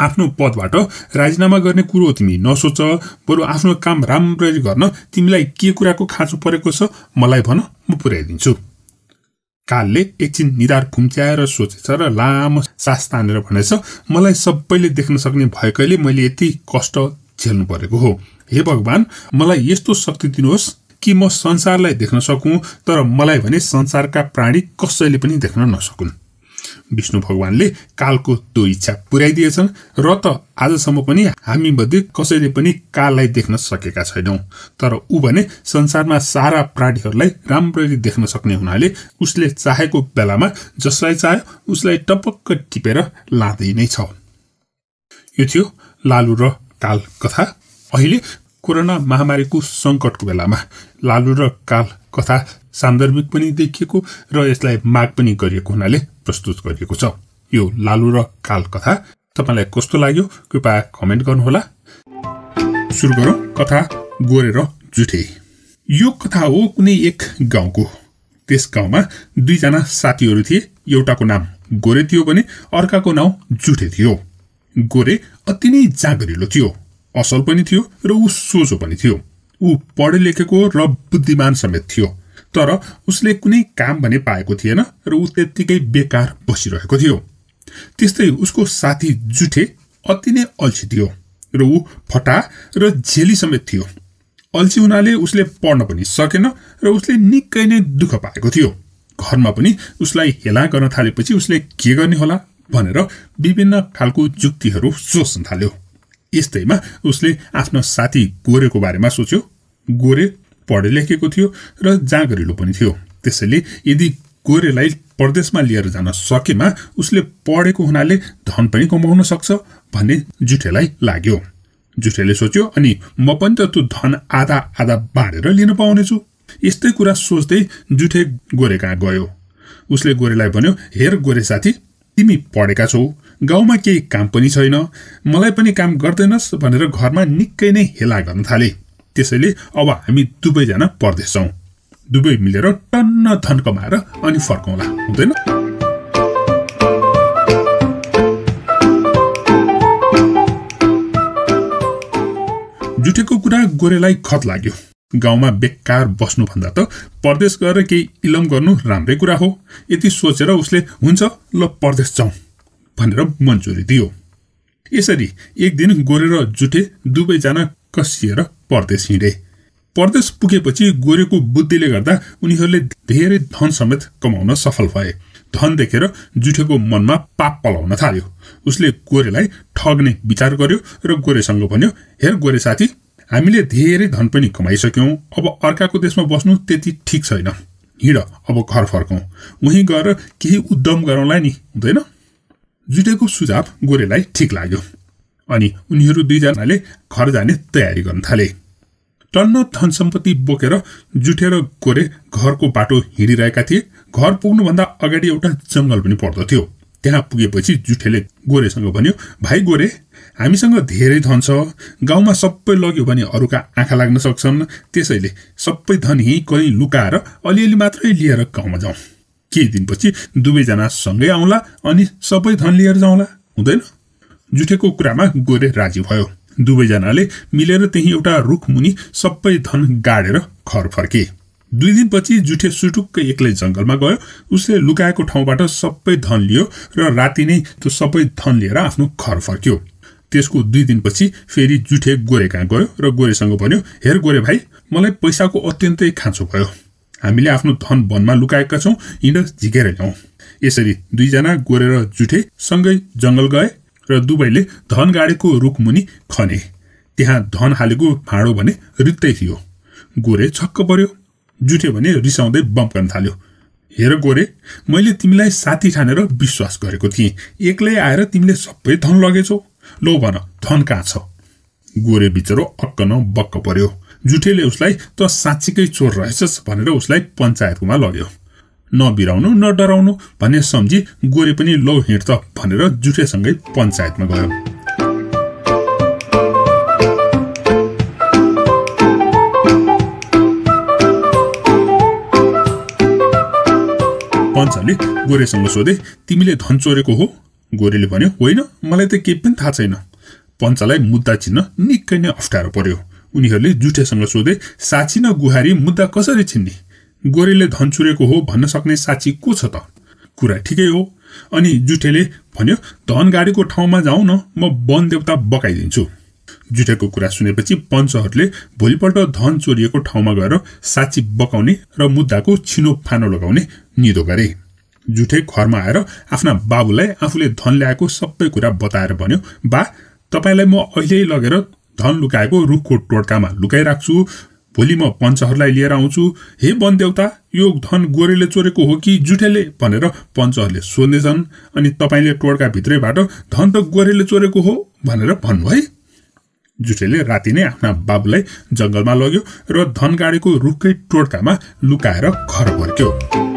आफ्नो पदबाट राजीनामा गर्ने कुरो तिमी नसोच बरु आफ्नो काम राम्ररी गर्न तिमीलाई के कुराको खाँचो परेको छ मलाई भन म पुर्याइदिन्छु कालले एकछिन निधार खुम्च्याएर सोचेछ र लामो सास तानेर भनेछ मलाई सबैले देख्न सक्ने भएकैले मैले यति कष्ट झेल्नु परेको हो हे भगवान् मलाई यस्तो शक्ति दिनुहोस् कि म संसारलाई देख्न सकुँ तर मलाई भने संसारका प्राणी कसैले पनि देख्न नसकुन् विष्णु भगवान्ले कालको त्यो इच्छा पुर्याइदिएछन् र त आजसम्म पनि हामीमध्ये कसैले पनि काललाई देख्न सकेका छैनौँ तर ऊ भने संसारमा सारा प्राणीहरूलाई राम्ररी देख्न सक्ने हुनाले उसले चाहेको बेलामा जसलाई चाह्यो उसलाई टपक्क टिपेर लाँदै नै छ यो थियो लालु र काल कथा अहिले कोरोना महामारीको सङ्कटको बेलामा लालु र काल कथा सान्दर्भिक पनि देखिएको र यसलाई माग पनि गरिएको हुनाले प्रस्तुत गरिएको छ यो लालु र काल कथा तपाईँलाई कस्तो लाग्यो कृपया कमेन्ट गर्नुहोला सुरु गरौँ कथा गोरेर जुठे यो कथा हो कुनै एक गाउँको त्यस गाउँमा दुईजना साथीहरू थिए एउटाको नाम गोरे थियो भने अर्काको नाउँ जुठे थियो गोरे अति नै जागरिलो थियो असल पनि थियो र ऊ सोझो पनि थियो ऊ पढे लेखेको र बुद्धिमान समेत थियो तर उसले कुनै काम भने पाएको थिएन र ऊ त्यत्तिकै बेकार बसिरहेको थियो त्यस्तै उसको साथी जुठे अति नै अल्छी थियो र ऊ फटा र झेली समेत थियो अल्छी हुनाले उसले पढ्न पनि सकेन र उसले निकै नै दुःख पाएको थियो घरमा पनि उसलाई हेला गर्न थालेपछि उसले के गर्ने होला भनेर विभिन्न खालको जुक्तिहरू सोच्न थाल्यो यस्तैमा उसले आफ्नो साथी गोरेको बारेमा सोच्यो गोरे पढे लेखेको थियो र जाँगरिलो पनि थियो त्यसैले यदि गोरेलाई परदेशमा लिएर जान सकेमा उसले पढेको हुनाले धन पनि कमाउन सक्छ भन्ने जुठेलाई लाग्यो जुठेले सोच्यो अनि म पनि त त्यो धन आधा आधा बाँडेर लिन पाउनेछु यस्तै कुरा सोच्दै जुठे गोरे कहाँ गयो उसले गोरेलाई भन्यो हेर गोरे साथी तिमी पढेका छौ गाउँमा केही काम पनि छैन मलाई पनि काम गर्दैनस् भनेर घरमा निकै नै हेला गर्न थाले त्यसैले अब हामी दुवैजना परदेश जाउँ दुवै मिलेर टन्न धन कमाएर अनि फर्काउँला हुँदैन जुठेको कुरा गोरेलाई खत लाग्यो गाउँमा बेकार बस्नुभन्दा त परदेश गएर केही इलम गर्नु राम्रै कुरा हो यति सोचेर उसले हुन्छ ल परदेश जाउँ भनेर मन्जुरी दियो यसरी एक दिन गोरे र जुठे दुवैजना कसिएर परदेश हिँडे परदेश पुगेपछि गोरेको बुद्धिले गर्दा उनीहरूले धेरै धन समेत कमाउन सफल भए धन देखेर जुठेको मनमा पाप पलाउन थाल्यो उसले गोरेलाई ठग्ने विचार गर्यो र गोरेसँग भन्यो हेर गोरे साथी हामीले धेरै धन पनि कमाइसक्यौँ अब अर्काको देशमा बस्नु त्यति ठिक छैन हिँड अब घर फर्कौँ उहीँ गएर केही उद्यम गरौँला नि हुँदैन जुटेको सुझाव गोरेलाई ठिक लाग्यो अनि उनीहरू दुईजनाले घर जाने तयारी गर्न थाले टन्न धन सम्पत्ति बोकेर जुठेर गोरे घरको बाटो हिँडिरहेका थिए घर पुग्नुभन्दा अगाडि एउटा जङ्गल पनि पर्दथ्यो त्यहाँ पुगेपछि जुठेले गोरेसँग भन्यो भाइ गोरे हामीसँग धेरै धन छ गाउँमा सबै लग्यो भने अरूका आँखा लाग्न सक्छन् त्यसैले सबै धन यहीँ कहीँ लुकाएर अलिअलि मात्रै लिएर गाउँमा जाउँ केही दिनपछि दुवैजना सँगै आउँला अनि सबै धन लिएर जाउँला हुँदैन जुठेको कुरामा गोरे राजी भयो दुवैजनाले मिलेर त्यही एउटा रुखमुनि सबै धन गाडेर घर फर्के दुई दिनपछि जुठे सुटुक्कै एक्लै जङ्गलमा गयो उसले लुकाएको ठाउँबाट सबै धन लियो र राति नै त्यो सबै धन लिएर आफ्नो घर फर्क्यो त्यसको दुई दिनपछि फेरि जुठे गोरे कहाँ गयो र गोरेसँग भन्यो हेर गोरे भाइ मलाई पैसाको अत्यन्तै खाँचो भयो हामीले आफ्नो धन वनमा लुकाएका छौँ हिँड झिकेर ल्याउँ यसरी दुईजना गोरे र जुठे सँगै जङ्गल गए र दुवैले धन गाडेको रुखमुनि खने त्यहाँ धन हालेको भाँडो भने रित्तै थियो गोरे छक्क पर्यो जुठ्यो भने रिसाउँदै गर्न थाल्यो हेर गोरे मैले तिमीलाई साथी ठानेर विश्वास गरेको थिएँ एक्लै आएर तिमीले सबै धन लगेछौ लौ भन धन कहाँ छ गोरे बिचरो अक्क न बक्क पर्यो जुठेले उसलाई त साँच्चीकै चोर रहेछस् भनेर उसलाई पञ्चायतकोमा लग्यो नबिराउनु न डराउनु भन्ने सम्झी गोरे पनि लौ हिँड्छ भनेर जुठेसँगै पञ्चायतमा गयो पञ्चले गोरेसँग सोधे तिमीले धन चोरेको हो गोरेले भन्यो होइन मलाई त केही पनि थाहा छैन पञ्चलाई मुद्दा चिन्न निकै नै अप्ठ्यारो पर्यो उनीहरूले जुठेसँग सोधे साँची न गुहारी मुद्दा कसरी चिन्ने गोरेले धन चुरेको हो भन्न सक्ने साक्षी को छ त कुरा ठिकै हो अनि जुठेले भन्यो धन गाडीको ठाउँमा जाउँ न म वन देवता बकाइदिन्छु जुठेको कुरा सुनेपछि पञ्चहरूले भोलिपल्ट धन चोरिएको ठाउँमा गएर साक्षी बकाउने र मुद्दाको फानो लगाउने निदो गरे जुठे घरमा आएर आफ्ना बाबुलाई आफूले धन ल्याएको सबै कुरा बताएर भन्यो बा तपाईँलाई म अहिले लगेर धन लुकाएको रुखको टोड्कामा लुकाइराख्छु भोलि म पञ्चहरूलाई लिएर आउँछु हे वन देउता यो धन गोरेले चोरेको हो कि जुठेले भनेर पञ्चहरूले सोध्नेछन् अनि तपाईँले टोडका भित्रैबाट धन त गोरेले चोरेको हो भनेर भन्नु है जुठेले राति नै आफ्ना बाबुलाई जङ्गलमा लग्यो र धन गाडेको रुखकै टोड्कामा लुकाएर घर फर्क्यो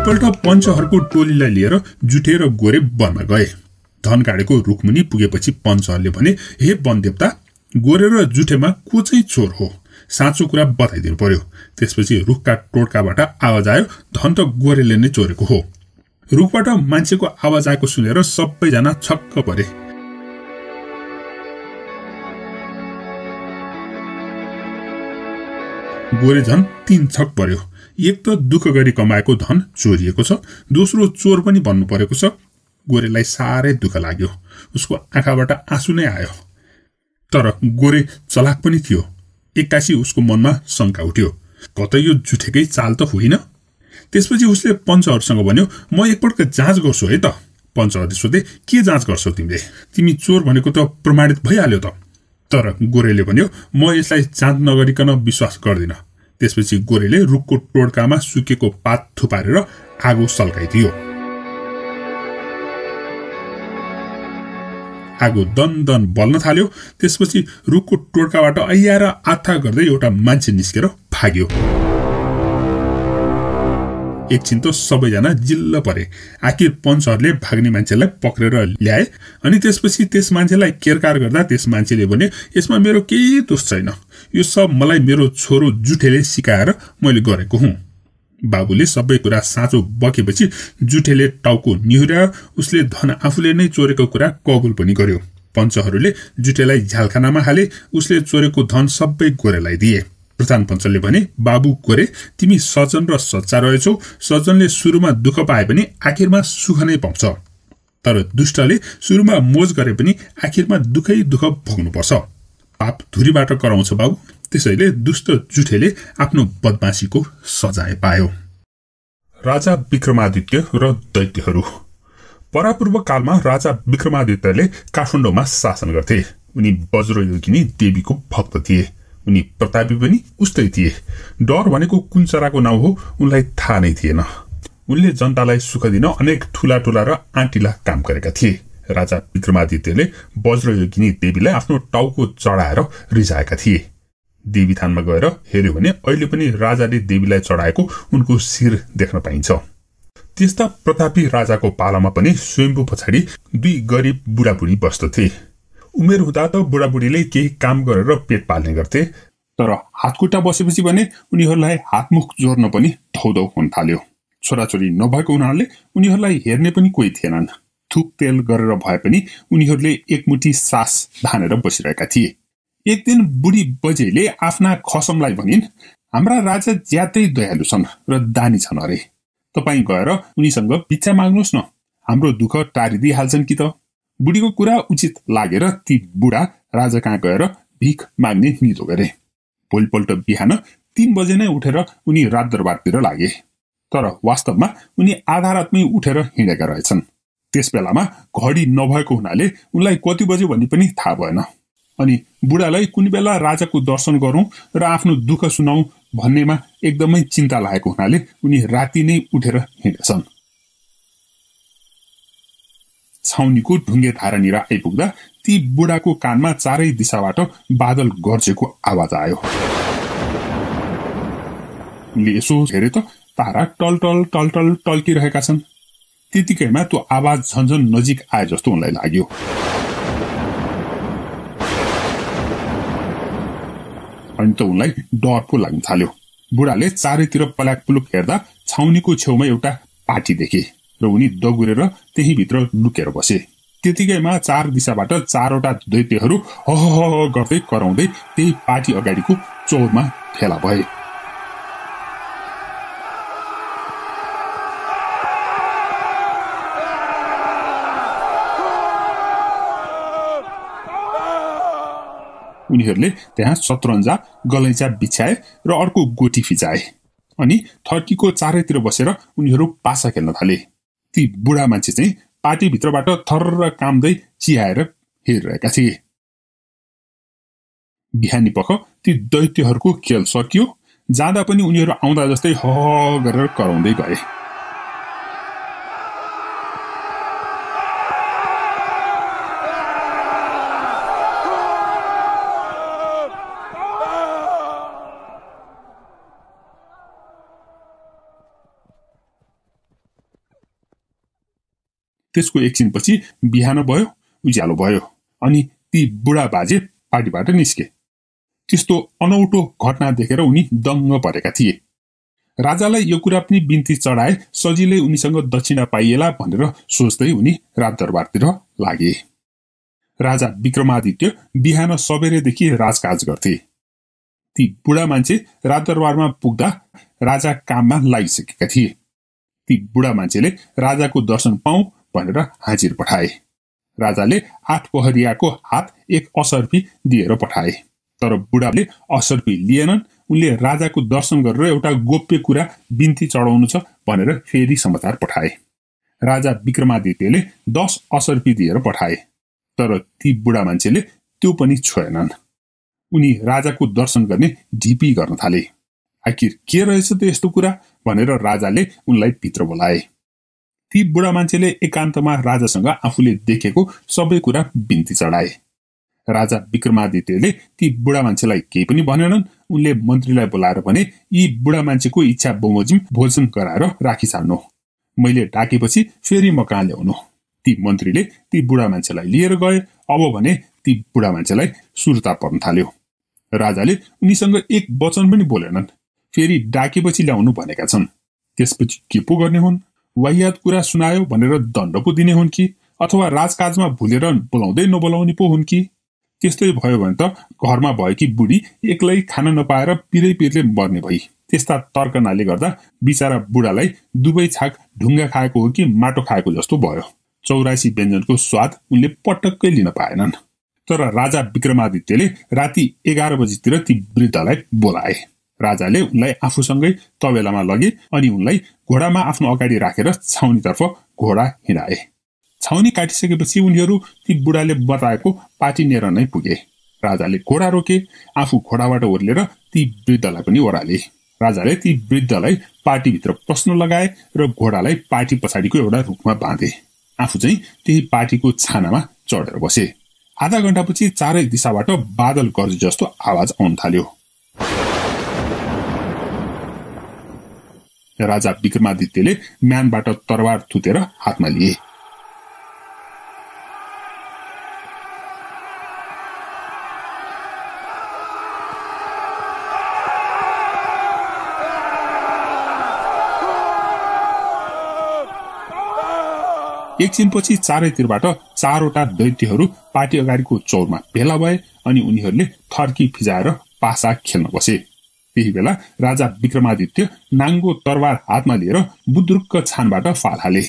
भोलिपल्ट पञ्चहरूको टोलीलाई लिएर जुटेर गोरे वनमा गए धनगाडेको रुखमुनि पुगेपछि पञ्चहरूले भने हे वनदेवता गोरे र जुठेमा को चाहिँ चोर हो साँचो कुरा बताइदिनु पर्यो त्यसपछि रुखका टोड्काबाट आवाज आयो धन त गोरेले नै चोरेको हो रुखबाट मान्छेको आवाज आएको सुनेर सबैजना छक्क परे गोरे झन् तिन छक पर्यो एक त दुःख गरी कमाएको धन चोरिएको छ दोस्रो चोर पनि भन्नु परेको छ गोरेलाई साह्रै दुःख लाग्यो उसको आँखाबाट आँसु नै आयो तर गोरे चलाक पनि थियो एक्कासी उसको मनमा शङ्का उठ्यो कतै यो जुठेकै चाल त होइन त्यसपछि उसले पञ्चहरूसँग भन्यो म एकपल्ट जाँच गर्छु है त पञ्चहरूले सोधे के जाँच गर्छौ तिमीले तिमी चोर भनेको त प्रमाणित भइहाल्यो त तर गोरेले भन्यो म यसलाई जाँच नगरिकन विश्वास गर्दिनँ त्यसपछि गोरेले रुखको टोड्कामा सुकेको पात थुपारेर आगो सल्काइदियो आगो दन दन बल्न थाल्यो त्यसपछि रुखको टोड्काबाट अयाएर आथा गर्दै एउटा मान्छे निस्केर भाग्यो एकछिन त सबैजना जिल्ल परे आखिर पञ्चहरूले भाग्ने मान्छेलाई पक्रेर ल्याए अनि त्यसपछि त्यस मान्छेलाई केरकार गर्दा त्यस मान्छेले भने यसमा मेरो केही दोष छैन यो सब मलाई मेरो छोरो जुठेले सिकाएर मैले गरेको हुँ बाबुले सबै कुरा साँचो बकेपछि जुठेले टाउको निहुर्यायो उसले धन आफूले नै चोरेको कुरा कबुल पनि गर्यो पञ्चहरूले जुठेलाई झ्यालखानामा हाले उसले चोरेको धन सबै गोरेलाई दिए प्रधान पञ्चले भने बाबु कोरे तिमी सजन र सच्चा रहेछौ सजनले सुरुमा दुःख पाए पनि आखिरमा सुख नै पाउँछ तर दुष्टले सुरुमा मोज गरे पनि आखिरमा दुःखै दुःख भोग्नुपर्छ पाप धुरीबाट कराउँछ बाबु त्यसैले दुष्ट जुठेले आफ्नो बदमासीको सजाय पायो राजा विक्रमादित्य र दैत्यहरू परापूर्व कालमा राजा विक्रमादित्यले काठमाडौँमा शासन गर्थे उनी वज्रयोगिनी देवीको भक्त थिए उनी प्रतापी पनि उस्तै थिए डर भनेको कुन चराको नाउँ हो उनलाई थाहा नै थिएन उनले जनतालाई सुख दिन अनेक ठुला ठुला र आँटिला काम गरेका थिए राजा विक्रमादित्यले वज्रयोगिनी देवीलाई आफ्नो टाउको चढाएर रिझाएका थिए देवी थानमा गएर हेऱ्यो भने अहिले पनि राजाले देवीलाई चढाएको उनको शिर देख्न पाइन्छ त्यस्ता प्रतापी राजाको पालामा पनि स्वयम्भू पछाडि दुई गरिब बुढाबुढी बस्दथे उमेर हुँदा त बुढाबुढीले केही काम गरेर पेट पाल्ने गर्थे तर हातखुट्टा बसेपछि भने उनीहरूलाई हातमुख जोड्न पनि धौधौ हुन थाल्यो छोराछोरी नभएको हुनाले उनीहरूलाई हेर्ने पनि कोही थिएनन् तेल गरेर भए पनि उनीहरूले एकमुठी सास धानेर बसिरहेका थिए एक दिन बुढी बजेले आफ्ना खसमलाई भनिन् हाम्रा राजा ज्यादै दयालु छन् र दानी छन् अरे तपाईँ गएर उनीसँग पिच्छा माग्नुहोस् न हाम्रो दुःख टारिदिइहाल्छन् कि त बुढीको कुरा उचित लागेर ती बुढा राजा कहाँ गएर भिख माग्ने निदो गरे भोलिपल्ट बिहान तिन बजे नै उठेर उनी राजदरबारतिर लागे तर वास्तवमा उनी आधा उठेर हिँडेका रहेछन् त्यस बेलामा घडी नभएको हुनाले उनलाई कति बज्यो भन्ने पनि थाहा भएन अनि बुढालाई कुन बेला राजाको दर्शन गरौँ र आफ्नो दुःख सुनाऊ भन्नेमा एकदमै चिन्ता लागेको हुनाले उनी राति नै उठेर हिँड्छन् छाउनीको ढुङ्गे धारानिर आइपुग्दा ती बुढाको कानमा चारै दिशाबाट बादल गर्जेको आवाज आयो उनले यसो हेरे त तारा टल टल टल्किरहेका छन् त्यतिकैमा त्यो आवाज झन्झन नजिक आए जस्तो उनलाई लाग्यो अनि त उनलाई डर पो लाग्न थाल्यो बुढाले चारैतिर पलाक पुलुक हेर्दा छाउनीको छेउमा एउटा पाटी देखे र उनी दगुरेर त्यही भित्र लुकेर बसे त्यतिकैमा चार दिशाबाट चारवटा दैत्यहरू ह गर्दै कराउँदै त्यही पार्टी अगाडिको चौरमा फेला भए उनीहरूले त्यहाँ सत्रन्जा गलैँचा बिछ्याए र अर्को गोटी फिजाए अनि थर्कीको चारैतिर बसेर उनीहरू पासा खेल्न थाले ती बुढा मान्छे चाहिँ पार्टीभित्रबाट थर कामदै चियाएर हेरिरहेका थिए बिहानी पख ती दैत्यहरूको खेल सकियो जाँदा पनि उनीहरू आउँदा जस्तै ह गरेर कराउँदै गए त्यसको एकछिनपछि बिहान भयो उज्यालो भयो अनि ती बुढा बाजे पार्टीबाट निस्के त्यस्तो अनौठो घटना देखेर उनी दङ्ग परेका थिए राजालाई यो कुरा पनि बिन्ती चढाए सजिलै उनीसँग दक्षिणा पाइएला भनेर सोच्दै उनी राजदरबारतिर लागे राजा विक्रमादित्य बिहान सबेरदेखि राजकाज गर्थे ती बुढा मान्छे राजदरबारमा पुग्दा राजा काममा लागिसकेका थिए ती बुढा मान्छेले राजाको दर्शन पाऊ भनेर हाजिर पठाए राजाले आठ पहरियाको हात एक असर्पी दिएर पठाए तर बुढाले असर्पी लिएनन् उनले राजाको दर्शन गरेर एउटा गोप्य कुरा बिन्ती चढाउनु छ भनेर फेरि समाचार पठाए राजा विक्रमादित्यले दस असर्पी दिएर पठाए तर ती बुढा मान्छेले त्यो पनि छोएनन् उनी राजाको दर्शन गर्ने ढिपी गर्न थाले आखिर के रहेछ त यस्तो कुरा भनेर राजाले उनलाई भित्र बोलाए ती बुढा मान्छेले एकान्तमा राजासँग आफूले देखेको सबै कुरा बिन्ती चढाए राजा विक्रमादित्यले ती बुढा मान्छेलाई केही पनि भनेनन् उनले मन्त्रीलाई बोलाएर भने यी बुढा मान्छेको इच्छा बमोजिम भोजन गराएर राखिसाल्नु मैले डाकेपछि फेरि म कहाँ ल्याउनु ती मन्त्रीले ती बुढा मान्छेलाई लिएर गए अब भने ती बुढा मान्छेलाई सुर्ता पर्न थाल्यो राजाले उनीसँग एक वचन पनि बोलेनन् फेरि डाकेपछि ल्याउनु भनेका छन् त्यसपछि के पो गर्ने हुन् वाहियात कुरा सुनायो भनेर दण्ड पो दिने हुन् कि अथवा राजकाजमा भुलेर बोलाउँदै नबोलाउने पो हुन् कि त्यस्तै भयो भने त घरमा भएकी बुढी एक्लै खान नपाएर पिरै पिरले मर्ने भई त्यस्ता तर्कनाले गर्दा बिचरा बुढालाई दुवै छाक ढुङ्गा खाएको हो कि माटो खाएको जस्तो भयो चौरासी व्यञ्जनको स्वाद उनले पटक्कै लिन पाएनन् तर राजा विक्रमादित्यले राति एघार बजीतिर ती वृद्धलाई बोलाए राजाले उनलाई आफूसँगै तबेलामा लगे अनि उनलाई घोडामा आफ्नो अगाडि राखेर छाउनीतर्फ घोडा हिँडाए छाउनी काटिसकेपछि उनीहरू ती बुढाले बताएको पाटिनेर नै पुगे राजाले घोडा रोके आफू घोडाबाट ओर्लेर ती वृद्धलाई पनि ओह्राले राजाले ती वृद्धलाई पार्टीभित्र प्रश्न लगाए र घोडालाई पार्टी पछाडिको एउटा रुखमा बाँधे आफू चाहिँ त्यही पार्टीको छानामा चढेर बसे आधा घन्टापछि चारै दिशाबाट बादल गर्ज जस्तो आवाज आउन थाल्यो राजा विक्रमादित्यले म्यानबाट तरवार थुतेर हातमा लिए एकछिनपछि चारैतिरबाट चारवटा दैत्यहरू पार्टी अगाडिको चौरमा भेला भए अनि उनीहरूले थर्की फिजाएर पासा खेल्न बसे त्यही बेला राजा विक्रमादित्य नाङ्गो तरवार हातमा लिएर बुद्रुक्क छानबाट फाल हाले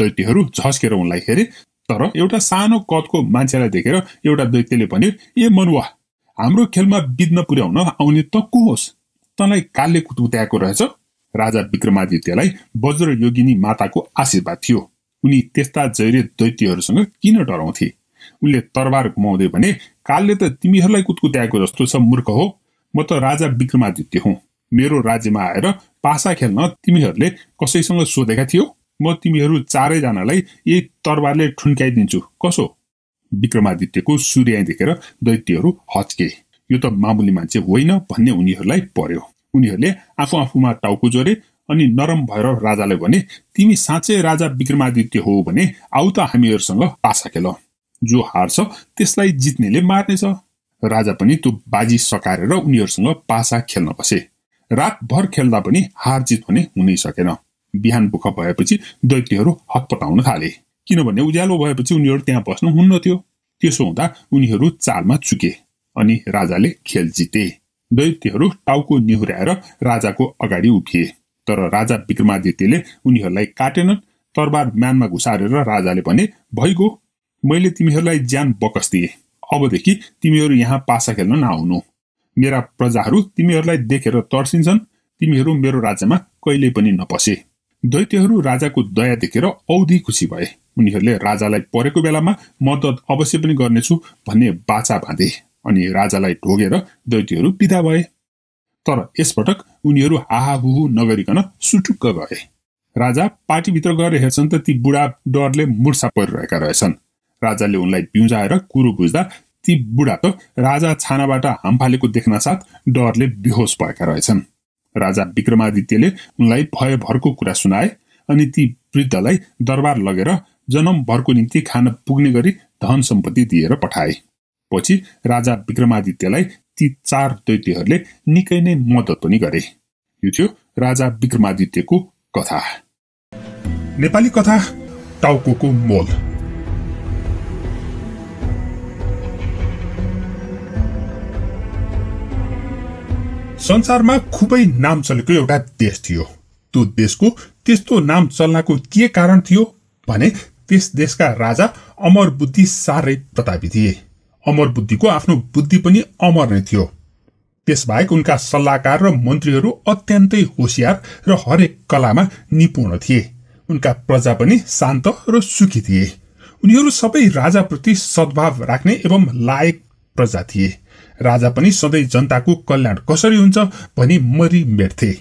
दैत्यहरू झस्केर उनलाई हेरे तर एउटा सानो कदको मान्छेलाई देखेर एउटा दैत्यले भन्यो ए मनुवा हाम्रो खेलमा बित्न पुर्याउन आउने त को होस् तँलाई कालले कुटुत्याएको रहेछ राजा विक्रमादित्यलाई वज्र योगिनी माताको आशीर्वाद थियो उनी त्यस्ता जैर्य दैत्यहरूसँग किन डराउँथे उनले तरबार घुमाउँदै भने कालले त तिमीहरूलाई कुदकुत्याएको जस्तो छ मूर्ख हो म त राजा विक्रमादित्य हुँ मेरो राज्यमा आएर पासा खेल्न तिमीहरूले कसैसँग सोधेका थियो म तिमीहरू चारैजनालाई यही तरबारले ठुन्क्याइदिन्छु कसो विक्रमादित्यको सूर्य देखेर दैत्यहरू हच्के यो त मामुली मान्छे होइन भन्ने उनीहरूलाई पर्यो उनीहरूले आफू आफूमा टाउको जोरे अनि नरम भएर राजाले भने तिमी साँच्चै राजा विक्रमादित्य हो भने आउ त हामीहरूसँग पासा खेल जो हार्छ त्यसलाई जित्नेले मार्नेछ राजा पनि त्यो बाजी सकारेर उनीहरूसँग पासा खेल्न बसे रातभर खेल्दा पनि हार जित भने हुनै सकेन बिहान भुख भएपछि दैत्यहरू हतपटाउन थाले किनभने उज्यालो भएपछि उनीहरू त्यहाँ बस्नु हुन्न थियो त्यसो हुँदा उनीहरू चालमा चुके अनि राजाले खेल जिते दैत्यहरू टाउको निहुर्याएर राजाको अगाडि उभिए तर राजा विक्रमादित्यले उनीहरूलाई काटेनन् तरबार म्यानमा घुसारेर राजाले भने भइगो मैले तिमीहरूलाई ज्यान बकस दिएँ अबदेखि तिमीहरू यहाँ पासा खेल्न नआउनु मेरा प्रजाहरू तिमीहरूलाई देखेर तर्सिन्छन् तिमीहरू मेरो राज्यमा कहिल्यै पनि नपसे दैत्यहरू राजाको दया देखेर औधी खुसी भए उनीहरूले राजालाई परेको बेलामा मद्दत अवश्य पनि गर्नेछु भन्ने बाचा बाँधे अनि राजालाई ढोगेर दैत्यहरू पिता भए तर यसपटक उनीहरू हाहाहुहु नगरिकन सुटुक्क गए राजा पार्टीभित्र गएर हेर्छन् त ती बुढा डरले मुर्सा परिरहेका रहेछन् राजाले उनलाई बिउजाएर कुरो बुझ्दा ती बुढा त राजा छानाबाट हाम फालेको देख्न साथ डरले बेहोस भएका रहेछन् राजा विक्रमादित्यले उनलाई भयभरको कुरा सुनाए अनि ती वृद्धलाई दरबार लगेर जन्मभरको निम्ति खान पुग्ने गरी धन सम्पत्ति दिएर पठाए पछि राजा विक्रमादित्यलाई ती चार दैत्यहरूले निकै नै मद्दत पनि गरे यो थियो राजा विक्रमादित्यको कथा नेपाली कथा टाउको मोल संसारमा खुबै नाम चलेको एउटा देश थियो त्यो देशको त्यस्तो नाम चल्नको के कारण थियो भने त्यस देशका राजा अमर बुद्धि साह्रै प्रतापी थिए अमर बुद्धिको आफ्नो बुद्धि पनि अमर नै थियो त्यसबाहेक उनका सल्लाहकार र मन्त्रीहरू अत्यन्तै होसियार र हरेक कलामा निपुण थिए उनका प्रजा पनि शान्त र सुखी थिए उनीहरू सबै राजाप्रति सद्भाव राख्ने एवं लायक प्रजा थिए राजा पनि सधैँ जनताको कल्याण कसरी हुन्छ भनी मरि भेट्थे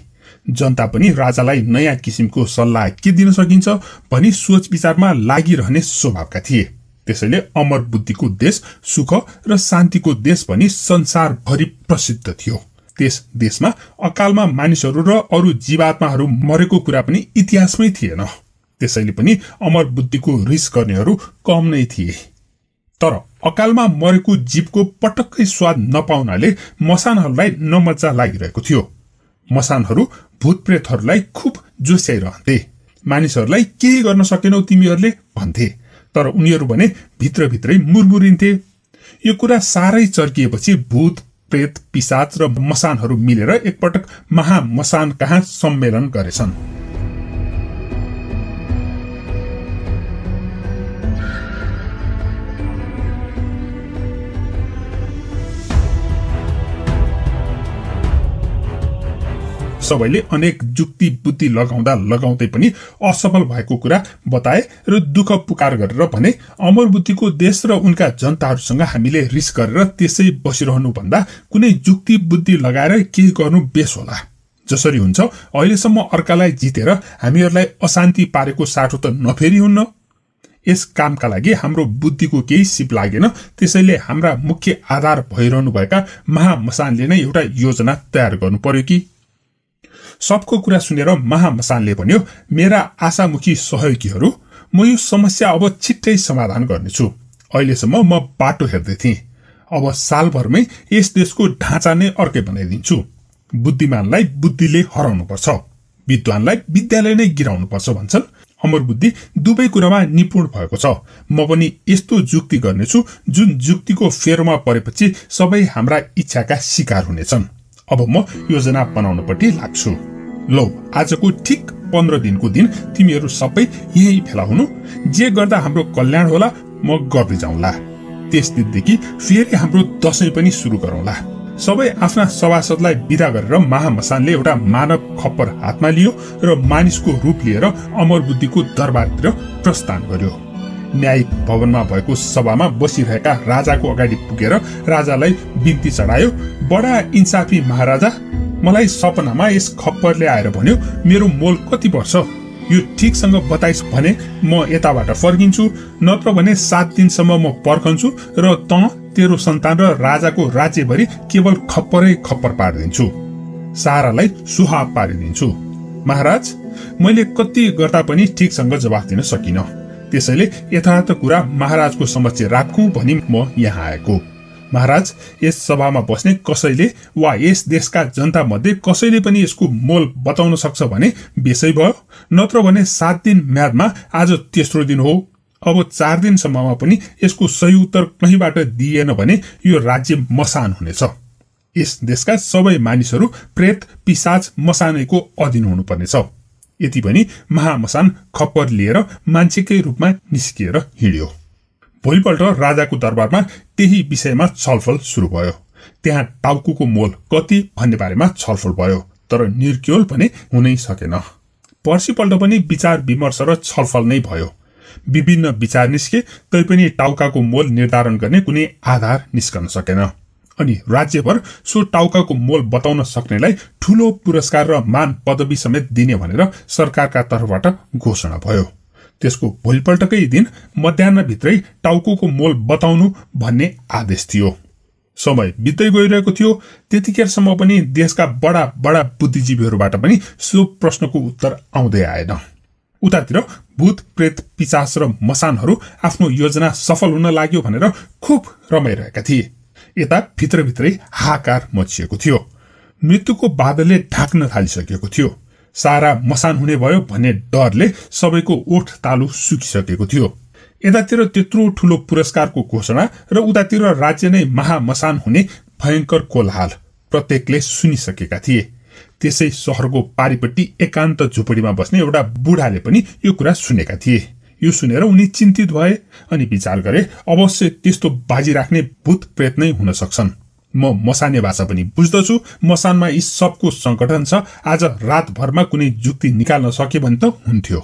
जनता पनि राजालाई नयाँ किसिमको सल्लाह के दिन सकिन्छ भनी सोच विचारमा लागिरहने स्वभावका थिए त्यसैले अमर बुद्धिको देश सुख र शान्तिको देश भनी संसारभरि प्रसिद्ध थियो त्यस देशमा अकालमा मानिसहरू र अरू जीवात्माहरू मरेको कुरा पनि इतिहासमै थिएन त्यसैले पनि अमर बुद्धिको रिस गर्नेहरू कम नै थिए तर अकालमा मरेको जीवको पटक्कै स्वाद नपाउनाले मसानहरूलाई नमजा लागिरहेको थियो मसानहरू भूतप्रेतहरूलाई खुब जोस्याइरहन्थे मानिसहरूलाई केही गर्न सकेनौ तिमीहरूले भन्थे तर उनीहरू भने भित्रभित्रै मुरमुरिन्थे यो कुरा साह्रै चर्किएपछि भूत प्रेत पिसाच र मसानहरू मिलेर एकपटक महामसान कहाँ सम्मेलन गरेछन् सबैले अनेक जुक्ति बुद्धि लगाउँदा लगाउँदै पनि असफल भएको कुरा बताए र दुःख पुकार गरेर भने अमर बुद्धिको देश र उनका जनताहरूसँग हामीले रिस गरेर त्यसै बसिरहनु भन्दा कुनै जुक्ति बुद्धि लगाएर केही गर्नु बेस होला जसरी हुन्छ अहिलेसम्म अर्कालाई जितेर हामीहरूलाई अशान्ति पारेको साटो त नफेरि हुन्न यस कामका लागि हाम्रो बुद्धिको केही सिप लागेन त्यसैले हाम्रा मुख्य आधार भइरहनुभएका महामसानले नै एउटा योजना तयार गर्नु पर्यो कि सबको कुरा सुनेर महामसानले भन्यो मेरा आशामुखी सहयोगीहरू म यो समस्या अब छिट्टै समाधान गर्नेछु अहिलेसम्म म बाटो हेर्दै थिएँ अब सालभरमै यस देशको ढाँचा नै अर्कै बनाइदिन्छु बुद्धिमानलाई बुद्धिले हराउनुपर्छ विद्वानलाई विद्यालय नै गिराउनुपर्छ भन्छन् अमर बुद्धि दुवै कुरामा निपुण भएको छ म पनि यस्तो जुक्ति गर्नेछु जुन जुक्तिको फेरोमा परेपछि सबै हाम्रा इच्छाका शिकार हुनेछन् अब म योजना बनाउनपट्टि लाग्छु लौ आजको ठिक पन्ध्र दिनको दिन तिमीहरू सबै यही फेला हुनु जे गर्दा हाम्रो कल्याण होला म जाउँला त्यस दिनदेखि फेरि हाम्रो दसैँ पनि सुरु गरौँला सबै आफ्ना सभासदलाई विदा गरेर महामसानले एउटा मानव खप्पर हातमा लियो र मानिसको रूप लिएर अमर बुद्धिको दरबारतिर प्रस्थान गर्यो न्यायिक भवनमा भएको सभामा बसिरहेका राजाको अगाडि पुगेर राजालाई बिन्ती चढायो बडा इन्साफी महाराजा मलाई सपनामा यस खप्परले आएर भन्यो मेरो मोल कति वर्ष यो ठिकसँग बताइस् भने म यताबाट फर्किन्छु नत्र भने सात दिनसम्म म पर्खन्छु र तँ तेरो सन्तान र राजाको राज्यभरि केवल खप्परै खप्पर पारिदिन्छु सारालाई सुहाव पारिदिन्छु महाराज मैले कति गर्दा पनि ठिकसँग जवाफ दिन सकिनँ त्यसैले यथार्थ कुरा महाराजको समक्ष राखौँ भनी म यहाँ आएको महाराज यस सभामा बस्ने कसैले वा यस देशका जनता मध्ये कसैले पनि यसको मोल बताउन सक्छ भने बेसै भयो नत्र भने सात दिन म्यादमा आज तेस्रो दिन हो अब चार दिनसम्ममा पनि यसको सही उत्तर कहीँबाट दिइएन भने यो राज्य मसान हुनेछ यस देशका सबै मानिसहरू प्रेत पिसाच मसानैको अधीन हुनुपर्नेछ यति पनि महामसान खप्पर लिएर मान्छेकै रूपमा निस्किएर हिँड्यो भोलिपल्ट राजाको दरबारमा त्यही विषयमा छलफल सुरु भयो त्यहाँ टाउको मोल कति भन्ने बारेमा छलफल भयो तर निर्क्योल पनि हुनै सकेन पर्सिपल्ट पनि विचार विमर्श र छलफल नै भयो विभिन्न विचार निस्के तैपनि टाउकाको मोल निर्धारण गर्ने कुनै आधार निस्कन सकेन अनि राज्यभर सो टाउकाको मोल बताउन सक्नेलाई ठूलो पुरस्कार र मान पदवी समेत दिने भनेर सरकारका तर्फबाट घोषणा भयो त्यसको भोलिपल्टकै दिन मध्याहभित्रै टाउको मोल बताउनु भन्ने आदेश थियो समय बित्दै गइरहेको थियो त्यतिखेरसम्म पनि देशका बडा बडा बुद्धिजीवीहरूबाट पनि सो प्रश्नको उत्तर आउँदै आएन उतातिर भूत प्रेत पिचास र मसानहरू आफ्नो योजना सफल हुन लाग्यो भनेर खुब रमाइरहेका थिए यता भित्रभित्रै हाकार मचिएको थियो मृत्युको बादलले ढाक्न थालिसकेको थियो सारा मसान हुने भयो भन्ने डरले सबैको ओठ तालु सुकिसकेको थियो यतातिर त्यत्रो ठूलो पुरस्कारको घोषणा र उतातिर राज्य नै महामसान हुने भयङ्कर कोलहाल प्रत्येकले सुनिसकेका थिए त्यसै सहरको पारिपट्टि एकान्त झुपडीमा बस्ने एउटा बुढाले पनि यो कुरा सुनेका थिए यो सुनेर उनी चिन्तित भए अनि विचार गरे अवश्य त्यस्तो बाजी राख्ने भूत प्रेत नै हुन सक्छन् म मसाने भाषा पनि बुझ्दछु मसानमा यी सबको सङ्गठन छ आज रातभरमा कुनै जुक्ति निकाल्न सके भने त हुन्थ्यो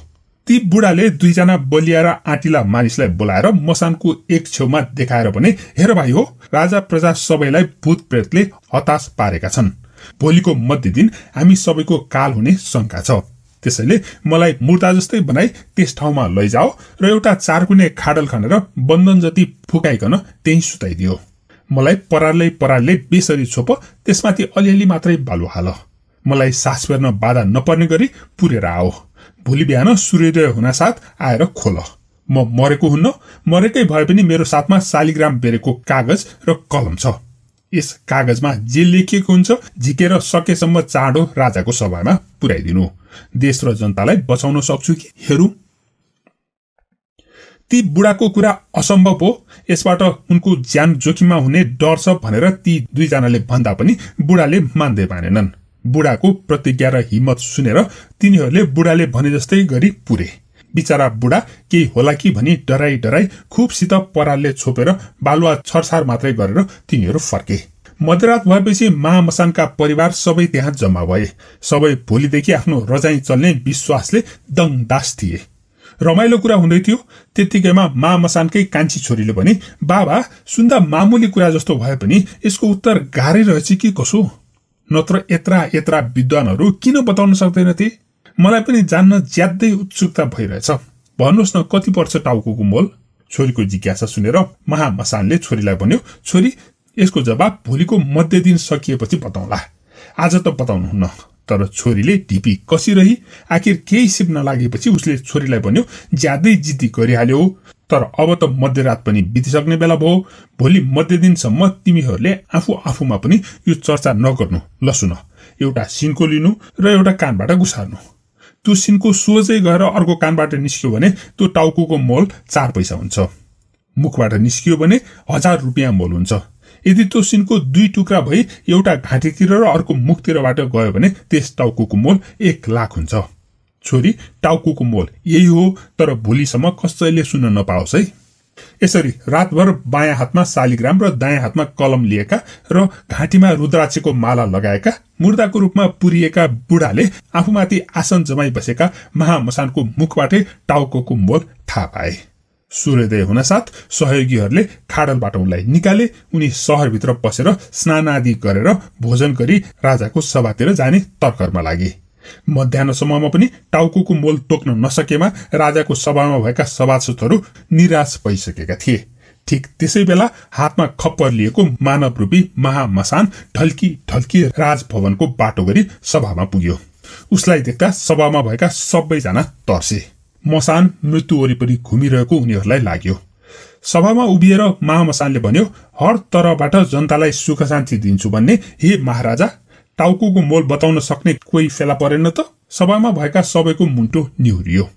ती बुढाले दुईजना बलिया र आँटिला मानिसलाई बोलाएर मसानको एक छेउमा देखाएर भने हेर भाइ हो राजा प्रजा सबैलाई भूत प्रेतले हताश पारेका छन् भोलिको मध्य दिन हामी सबैको काल हुने शङ्का छ त्यसैले मलाई मुर्ता जस्तै बनाई त्यस ठाउँमा लैजाओ र एउटा चारकुने खाडल खनेर बन्धन जति फुकाइकन त्यही सुताइदियो मलाई परालै पराले बेसरी छोप त्यसमाथि अलिअलि मात्रै बालु हाल मलाई सास फेर्न बाधा नपर्ने गरी पुरेर आओ भोलि बिहान सूर्योदय हुनासाथ आएर खोल म मरेको हुन्न मरेकै भए पनि मेरो साथमा शालिग्राम बेरेको कागज र कलम छ यस कागजमा जे लेखिएको हुन्छ झिकेर सकेसम्म चाँडो राजाको सभामा पुर्याइदिनु देश र जनतालाई बचाउन सक्छु कि हेरौँ ती बुढाको कुरा असम्भव हो यसबाट उनको ज्यान जोखिममा हुने डर छ भनेर ती दुईजनाले भन्दा पनि बुढाले मान्दै मानेनन् बुढाको प्रतिज्ञा र हिम्मत सुनेर तिनीहरूले बुढाले भने जस्तै गरी पुरे बिचरा बुढा केही होला कि भनी डराई डराई खुबसित परालले छोपेर बालुवा छरछार मात्रै गरेर तिनीहरू फर्के मध्यरात भएपछि महामसानका परिवार सबै त्यहाँ जम्मा भए सबै भोलिदेखि आफ्नो रजाई चल्ने विश्वासले दङदास थिए रमाइलो कुरा हुँदै थियो त्यत्तिकैमा मा मसानकै कान्छी छोरीले भने बाबा सुन्दा मामुली कुरा जस्तो भए पनि यसको उत्तर गाह्रै रहेछ कि कसो नत्र यत्रा यत्रा विद्वानहरू किन बताउन सक्दैनथे मलाई पनि जान्न ज्यादै उत्सुकता भइरहेछ भन्नुहोस् न कति पर्छ टाउको कुम्बोल छोरीको जिज्ञासा सुनेर महामसानले छोरीलाई भन्यो छोरी यसको जवाब भोलिको मध्य दिन सकिएपछि बताउँला आज त बताउनुहुन्न तर छोरीले ढिपी कसिरही आखिर केही सिप नलागेपछि उसले छोरीलाई भन्यो ज्यादै जिद्दी गरिहाल्यो तर अब त मध्यरात पनि बितिसक्ने बेला भयो भोलि मध्य दिनसम्म तिमीहरूले आफू आफूमा पनि यो चर्चा नगर्नु ल सुन एउटा सिन्को लिनु र एउटा कानबाट गुसार्नु त्यो सिन्को सोझै गएर अर्को कानबाट निस्क्यो भने त्यो टाउको मोल चार पैसा हुन्छ मुखबाट निस्कियो भने हजार रुपियाँ मोल हुन्छ यदि त्यो सिनको दुई टुक्रा भई एउटा घाँटीतिर र अर्को मुखतिरबाट गयो भने त्यस टाउको मोल एक लाख हुन्छ छोरी टाउको मोल यही हो तर भोलिसम्म कसैले सुन्न नपाओस् है यसरी रातभर बायाँ हातमा शालिग्राम र दायाँ हातमा कलम लिएका र घाँटीमा रुद्राक्षको माला लगाएका मुर्दाको रूपमा पुरिएका बुढाले आफूमाथि आसन जमाइ बसेका महामसानको मुखबाटै टाउको मोल थाहा पाए हुन साथ सहयोगीहरूले खाडलबाट उनलाई निकाले उनी सहरभित्र पसेर स्नानादि गरेर भोजन गरी राजाको सभातिर जाने तर्करमा लागे समयमा पनि टाउको मोल तोक्न नसकेमा राजाको सभामा भएका सभासदहरू निराश भइसकेका थिए ठिक त्यसै बेला हातमा खप्पर लिएको मानव रूपी महामसान ढल्की ढल्की राजभवनको बाटो गरी सभामा पुग्यो उसलाई देख्दा सभामा भएका सबैजना तर्से मसान मृत्यु वरिपरि घुमिरहेको उनीहरूलाई लाग्यो सभामा उभिएर महामसानले भन्यो हर तरबाट जनतालाई सुख शान्ति दिन्छु भन्ने हे महाराजा टाउको मोल बताउन सक्ने कोही फेला परेन त सभामा भएका सबैको मुटु निहुरियो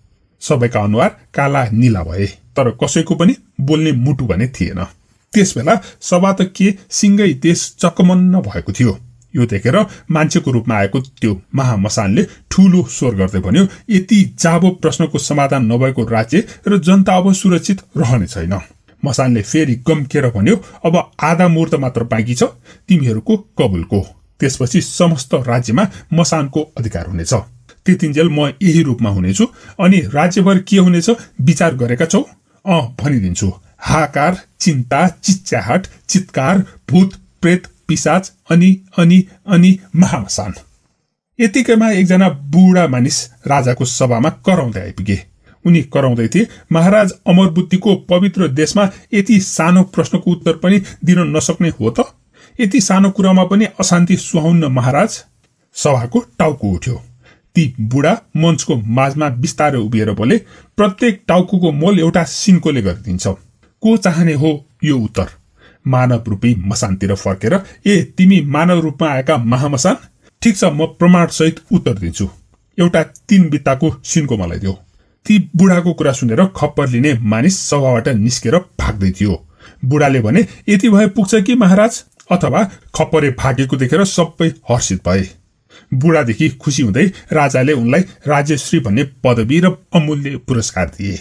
सबैका अनुहार काला निला भए तर कसैको पनि बोल्ने मुटु भने थिएन त्यसबेला सभा त के सिँगै देश चकमन्न भएको थियो यो देखेर मान्छेको रूपमा आएको त्यो महामसानले ठूलो स्वर गर्दै भन्यो यति जाबो प्रश्नको समाधान नभएको राज्य र जनता अब सुरक्षित रहने छैन मसानले फेरि गम्केर भन्यो अब आधा मूर्त मात्र बाँकी छ तिमीहरूको कबुलको त्यसपछि समस्त राज्यमा मसानको अधिकार हुनेछ त्यतिन्जेल म यही रूपमा हुनेछु अनि राज्यभर के हुनेछ विचार गरेका छौ अँ भनिदिन्छु हाकार चिन्ता चिच्याहाट चितकार भूत प्रेत पिसाच अनि अनि अनि महामसान यतिकैमा एकजना बुढा मानिस राजाको सभामा कराउँदै आइपुगे उनी कराउँदै थिए महाराज अमरबुद्धिको पवित्र देशमा यति सानो प्रश्नको उत्तर पनि दिन नसक्ने हो त यति सानो कुरामा पनि अशान्ति सुहाउन्न महाराज सभाको टाउको उठ्यो ती बुढा मञ्चको माझमा बिस्तारै उभिएर बोले प्रत्येक टाउको मोल एउटा सिन्कोले गरिदिन्छ को चाहने हो यो उत्तर मानव रूपी मसानतिर फर्केर ए तिमी मानव रूपमा आएका महामसान ठिक छ म प्रमाणसहित उत्तर दिन्छु एउटा तिन बित्ताको सिनको मलाई दियो ती बुढाको कुरा सुनेर खप्पर लिने मानिस सभाबाट निस्केर भाग्दै थियो बुढाले भने यति भए पुग्छ कि महाराज अथवा खप्परे भागेको देखेर सबै हर्षित भए बुढादेखि खुसी हुँदै राजाले उनलाई राज्यश्री भन्ने पदवी र अमूल्य पुरस्कार दिए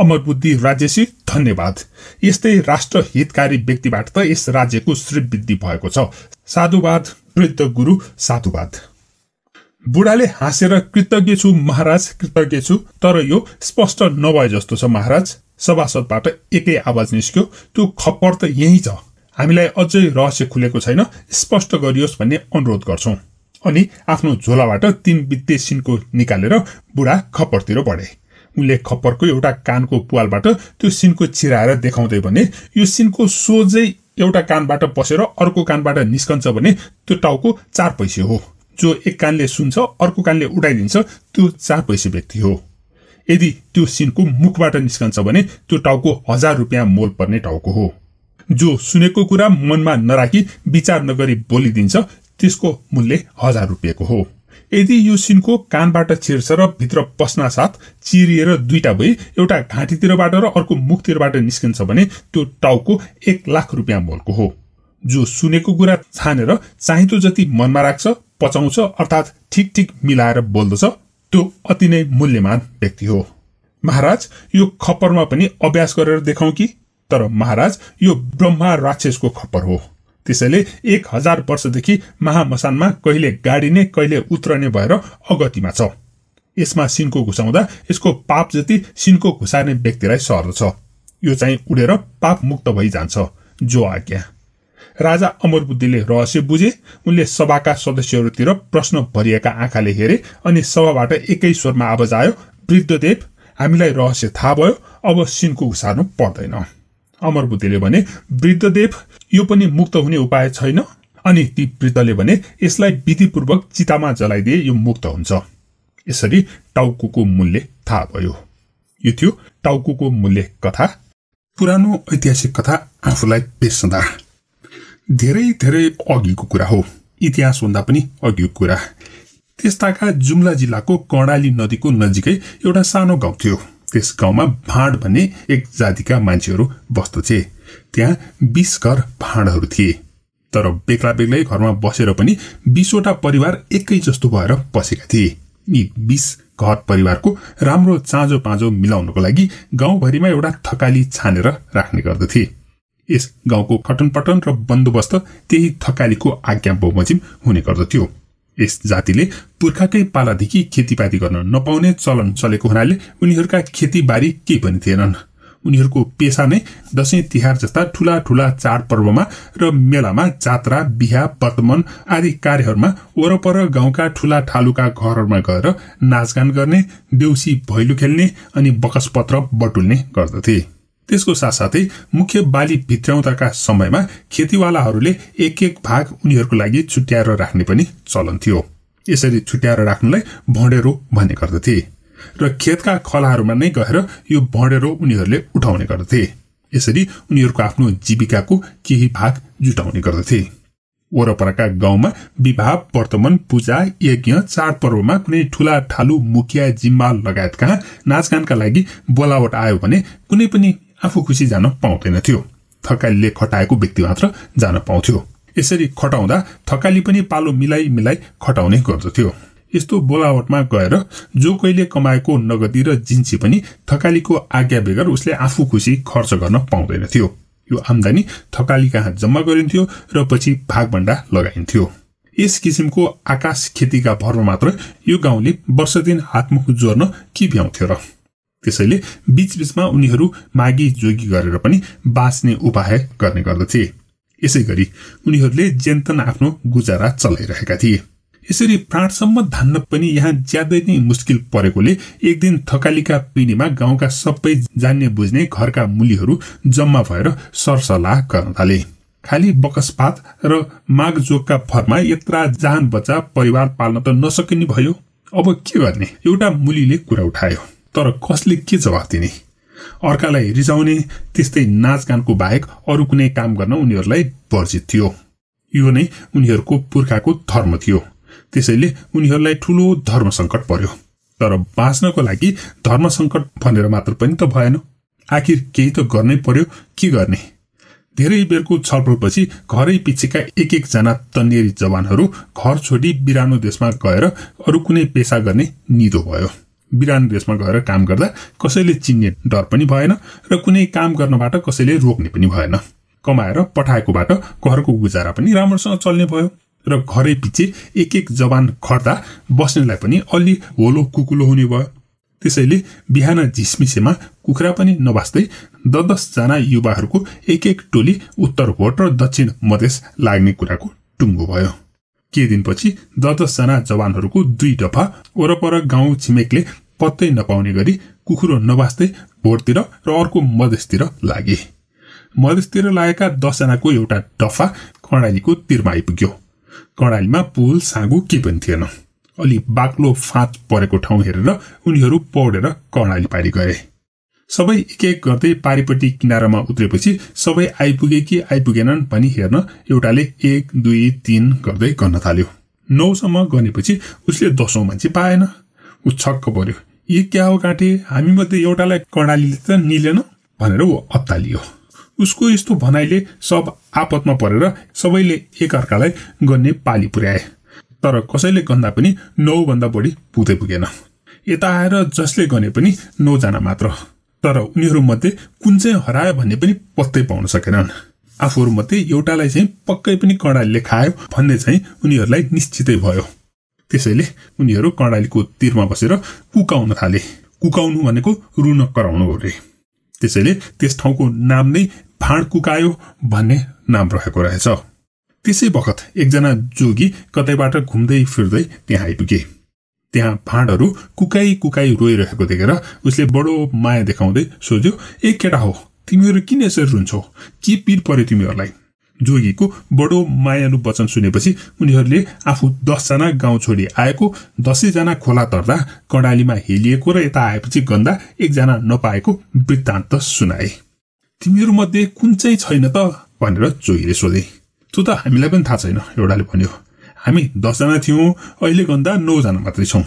अमर बुद्धि राज्यसी धन्यवाद यस्तै राष्ट्रहितकारी व्यक्तिबाट त यस राज्यको श्रीवृद्धि भएको छ साधुवाद वृद्ध गुरु साधुवाद बुढाले हाँसेर कृतज्ञ छु महाराज कृतज्ञ छु तर यो स्पष्ट नभए जस्तो छ महाराज सभासदबाट एकै आवाज निस्क्यो त्यो खप्पर त यही छ हामीलाई अझै रहस्य खुलेको छैन स्पष्ट गरियोस् भन्ने अनुरोध गर्छौँ अनि आफ्नो झोलाबाट तीन वित्तीय सिनको निकालेर बुढा खप्परतिर बढे उनले खप्परको एउटा कानको पुवालबाट त्यो सिनको चिराएर देखाउँदै भने यो सिनको सोझै एउटा कानबाट पसेर अर्को कानबाट निस्कन्छ भने त्यो टाउको चार पैसे हो जो एक कानले सुन्छ अर्को कानले उडाइदिन्छ त्यो चार पैसे व्यक्ति हो यदि त्यो सिनको मुखबाट निस्कन्छ भने त्यो टाउको हजार रुपियाँ मोल पर्ने टाउको हो जो सुनेको कुरा मनमा नराखी विचार नगरी बोलिदिन्छ त्यसको मूल्य हजार रुपियाँको हो यदि यो सिनको कानबाट छिर्छ र भित्र पस्नासाथ चिरिएर दुईटा भई एउटा घाँटीतिरबाट र अर्को मुखतिरबाट निस्किन्छ भने त्यो टाउको एक लाख रुपियाँ मोलको हो जो सुनेको कुरा छानेर चाहिँदो जति मनमा राख्छ पचाउँछ अर्थात् ठिक ठिक मिलाएर बोल्दछ त्यो अति नै मूल्यमान व्यक्ति हो महाराज यो खप्परमा पनि अभ्यास गरेर देखाउँ कि तर महाराज यो ब्रह्मा राक्षसको खप्पर हो त्यसैले एक हजार वर्षदेखि महामसानमा कहिले गाडिने कहिले उत्रने भएर अगतिमा छ यसमा सिनको घुसाउँदा यसको पाप जति सिनको घुसार्ने व्यक्तिलाई सर्दछ यो चाहिँ उडेर पाप मुक्त भइजान्छ जो आज्ञा राजा अमरबुद्धिले रहस्य बुझे उनले सभाका सदस्यहरूतिर प्रश्न भरिएका आँखाले हेरे अनि सभाबाट एकै स्वरमा आवाज आयो वृद्धदेव हामीलाई रहस्य थाहा भयो अब सिनको घुसार्नु पर्दैन अमरबुद्धिले भने वृद्धदेव यो पनि मुक्त हुने उपाय छैन अनि ती वृद्धले भने यसलाई विधिपूर्वक चितामा जलाइदिए यो मुक्त हुन्छ यसरी टाउकुको मूल्य थाहा भयो यो थियो टाउकुको मूल्य कथा पुरानो ऐतिहासिक कथा आफूलाई बेच्दा धेरै धेरै अघिको कुरा हो इतिहास इतिहासभन्दा पनि अघिको कुरा त्यस्ताका जुम्ला जिल्लाको कर्णाली नदीको नजिकै एउटा सानो गाउँ थियो त्यस गाउँमा भाँड भन्ने एक जातिका मान्छेहरू बस्दथे त्यहाँ बिस घर भाँडहरू थिए तर बेग्ला बेग्लै घरमा बसेर पनि बिसवटा परिवार एकै जस्तो भएर बसेका थिए यी बिस घर परिवारको राम्रो चाँजो पाँजो मिलाउनको लागि गाउँभरिमा एउटा थकाली छानेर राख्ने गर्दथे यस गाउँको खटनपटन र बन्दोबस्त त्यही थकालीको आज्ञा बमोजिम हुने गर्दथ्यो यस जातिले पुर्खाकै पालादेखि खेतीपाती गर्न नपाउने चलन चलेको हुनाले उनीहरूका खेतीबारी केही पनि थिएनन् उनीहरूको पेसा नै दसैँ तिहार जस्ता ठुला ठुला चाडपर्वमा र मेलामा जात्रा बिहा वर्तमान आदि कार्यहरूमा वरपर गाउँका ठुला ठालुका घरहरूमा गएर नाचगान गर्ने देउसी भैलो खेल्ने अनि बकसपत्र बटुल्ने गर्दथे त्यसको साथसाथै मुख्य बाली भित्राउँदाका समयमा खेतीवालाहरूले एक एक भाग उनीहरूको लागि छुट्याएर राख्ने पनि चलन थियो यसरी छुट्याएर राख्नुलाई भँडेरो भन्ने गर्दथे र खेतका खलाहरूमा नै गएर यो बढेर उनीहरूले उठाउने गर्दथे यसरी उनीहरूको आफ्नो जीविकाको केही भाग जुटाउने गर्दथे वरपरका गाउँमा विवाह वर्तमान पूजा यज्ञ चाडपर्वमा कुनै ठुला ठालु मुखिया जिम्मा लगायतका नाचगानका लागि बोलावट आयो भने कुनै पनि आफू खुसी जान पाउँदैनथ्यो थकालीले खटाएको व्यक्ति मात्र जान पाउँथ्यो यसरी खटाउँदा थकाली पनि पालो मिलाइ मिलाइ खटाउने गर्दथ्यो यस्तो बोलावटमा गएर जो कोहीले कमाएको नगदी र जिन्सी पनि थकालीको आज्ञा बेगर उसले आफू खुसी खर्च गर्न पाउँदैन थियो यो आम्दानी थकाली कहाँ जम्मा गरिन्थ्यो र पछि भागभन्डा लगाइन्थ्यो यस किसिमको आकाश खेतीका भरमा मात्र यो गाउँले वर्ष दिन हातमुख जोर्न के भ्याउँथ्यो र त्यसैले बीचबीचमा उनीहरू मागी जोगी गरेर पनि बाँच्ने उपाय गर्ने गर्दथे यसै गरी उनीहरूले जेन्तन आफ्नो गुजारा चलाइरहेका थिए यसरी प्राणसम्म धान्न पनि यहाँ ज्यादै नै मुस्किल परेकोले एक दिन थकालीका पिँढीमा गाउँका सबै जान्ने बुझ्ने घरका मुलीहरू जम्मा भएर सरसल्लाह गर्न थाले खालि बकसपात र माघजोगका फरमा यत्रा जान बच्चा परिवार पाल्न त नसकिने भयो अब के गर्ने एउटा मुलीले कुरा उठायो तर कसले के जवाफ दिने अर्कालाई रिजाउने त्यस्तै नाचगानको बाहेक अरू कुनै काम गर्न उनीहरूलाई वर्जित थियो यो नै उनीहरूको पुर्खाको धर्म थियो त्यसैले उनीहरूलाई ठूलो धर्म सङ्कट पर्यो तर बाँच्नको लागि धर्म सङ्कट भनेर मात्र पनि त भएन आखिर केही त गर्नै पर्यो के गर्ने धेरै बेरको छलफलपछि घरै पछिका एक एकजना तन्नेरी जवानहरू घर छोडी बिरानो देशमा गएर अरू कुनै पेसा गर्ने निदो भयो बिरानो देशमा गएर काम गर्दा कसैले चिन्ने डर पनि भएन र कुनै काम गर्नबाट कसैले रोक्ने पनि भएन कमाएर पठाएकोबाट घरको गुजारा पनि राम्रोसँग चल्ने भयो र घरै पछि एक एक जवान खट्दा बस्नेलाई पनि अलि होलो कुकुलो हुने भयो त्यसैले बिहान झिसमिसेमा कुखुरा पनि नबास्दै दस दसजना युवाहरूको एक एक टोली उत्तर भोट र दक्षिण मधेस लाग्ने कुराको टुङ्गो भयो केही दिनपछि दस दसजना जवानहरूको दुई डफा वरपर गाउँ छिमेकले पत्तै नपाउने गरी कुखुरो नबास्दै भोटतिर र अर्को मधेसतिर लागे मधेसतिर लागेका दसजनाको एउटा डफा कर्णालीको तिरमा आइपुग्यो कर्णालीमा पुल साँगु के पनि थिएन अलि बाक्लो फाँच परेको ठाउँ हेरेर उनीहरू पौडेर कर्णाली पारी गरे सबै एक एक गर्दै पारिपट्टि किनारामा उत्रेपछि सबै आइपुगे कि आइपुगेनन् भनी हेर्न एउटाले एक दुई तिन गर्दै गर्न थाल्यो नौसम्म गनेपछि उसले दसौँ मान्छे पाएन ऊ छक्क पर्यो यी क्या हो काँटे हामीमध्ये एउटालाई कर्णालीले त निलेन भनेर ऊ अत्तालियो उसको यस्तो भनाइले सब आपतमा परेर सबैले एकअर्कालाई गन्ने पाली पुर्याए तर कसैले गन्दा पनि नौभन्दा बढी पुगै पुगेन यता आएर जसले गने पनि नौजना मात्र तर उनीहरूमध्ये कुन चाहिँ हरायो भन्ने पनि पत्तै पाउन सकेनन् आफूहरूमध्ये एउटालाई चाहिँ पक्कै पनि कर्णालीले खायो भन्ने चाहिँ उनीहरूलाई निश्चितै भयो त्यसैले उनीहरू कर्णालीको तिरमा बसेर कुकाउन थाले कुकाउनु भनेको रुन कराउनु हो त्यसैले त्यस ठाउँको नाम नै फाँड कुकायो भन्ने नाम रहेको रहेछ त्यसै बखत एकजना जोगी कतैबाट घुम्दै फिर्दै त्यहाँ आइपुगे त्यहाँ फाँडहरू कुकाई कुकाई रोइरहेको देखेर उसले बडो माया देखाउँदै दे सोध्यो ए केटा हो तिमीहरू किन यसरी रुन्छौ के पिर पर्यो तिमीहरूलाई जोगीको बडो मायालु वचन सुनेपछि उनीहरूले आफू दसजना गाउँ छोडी आएको दसैँजना खोला तर्दा कडालीमा हेलिएको र यता आएपछि गन्दा एकजना नपाएको वृत्तान्त सुनाए तिमीहरूमध्ये कुन चाहिँ छैन त भनेर जोगीले सोधे त्यो त हामीलाई पनि थाहा छैन एउटाले भन्यो हामी दसजना थियौँ अहिले गन्दा नौजना मात्रै छौँ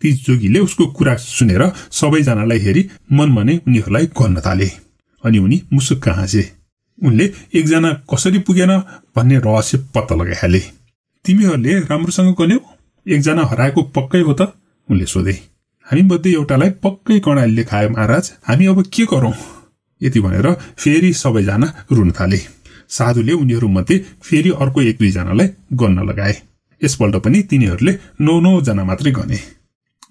ती जोगीले उसको कुरा सुनेर सबैजनालाई हेरी मनमने उनीहरूलाई गर्न थाले अनि उनी मुसुक्क हाँसे उनले एकजना कसरी पुगेन भन्ने रहस्य पत्ता लगाइहाले तिमीहरूले राम्रोसँग गन्यौ एकजना हराएको पक्कै हो त उनले सोधे हामी मध्ये एउटालाई पक्कै कर्णालीले खायो महाराज हामी अब के गरौँ यति भनेर फेरि सबैजना रुन थाले साधुले उनीहरूमध्ये फेरि अर्को एक दुईजनालाई गर्न लगाए यसपल्ट पनि तिनीहरूले नौ नौजना मात्रै गने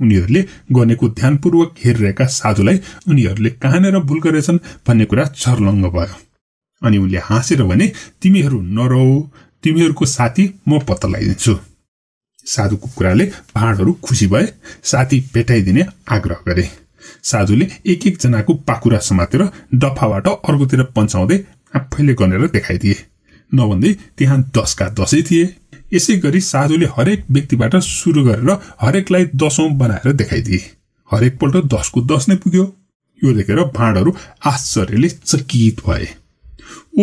उनीहरूले गर्नेको ध्यानपूर्वक हेरिरहेका साधुलाई उनीहरूले कहाँनिर भुल गरेछन् भन्ने कुरा छर्लङ्ग भयो अनि उनले हाँसेर भने तिमीहरू नरौ तिमीहरूको साथी म पत्ता लगाइदिन्छु साधुको कुराले भाँडहरू खुसी भए साथी भेटाइदिने आग्रह गरे साधुले एक एकजनाको पाखुरा समातेर डफाबाट अर्कोतिर पन्चाउँदै आफैले गनेर देखाइदिए नभन्दै त्यहाँ दसका दसै थिए यसै गरी साधुले हरेक व्यक्तिबाट सुरु गरेर हरेकलाई दसौँ बनाएर देखाइदिए हरेकपल्ट दसको दस नै पुग्यो यो देखेर भाँडहरू आश्चर्यले चकित भए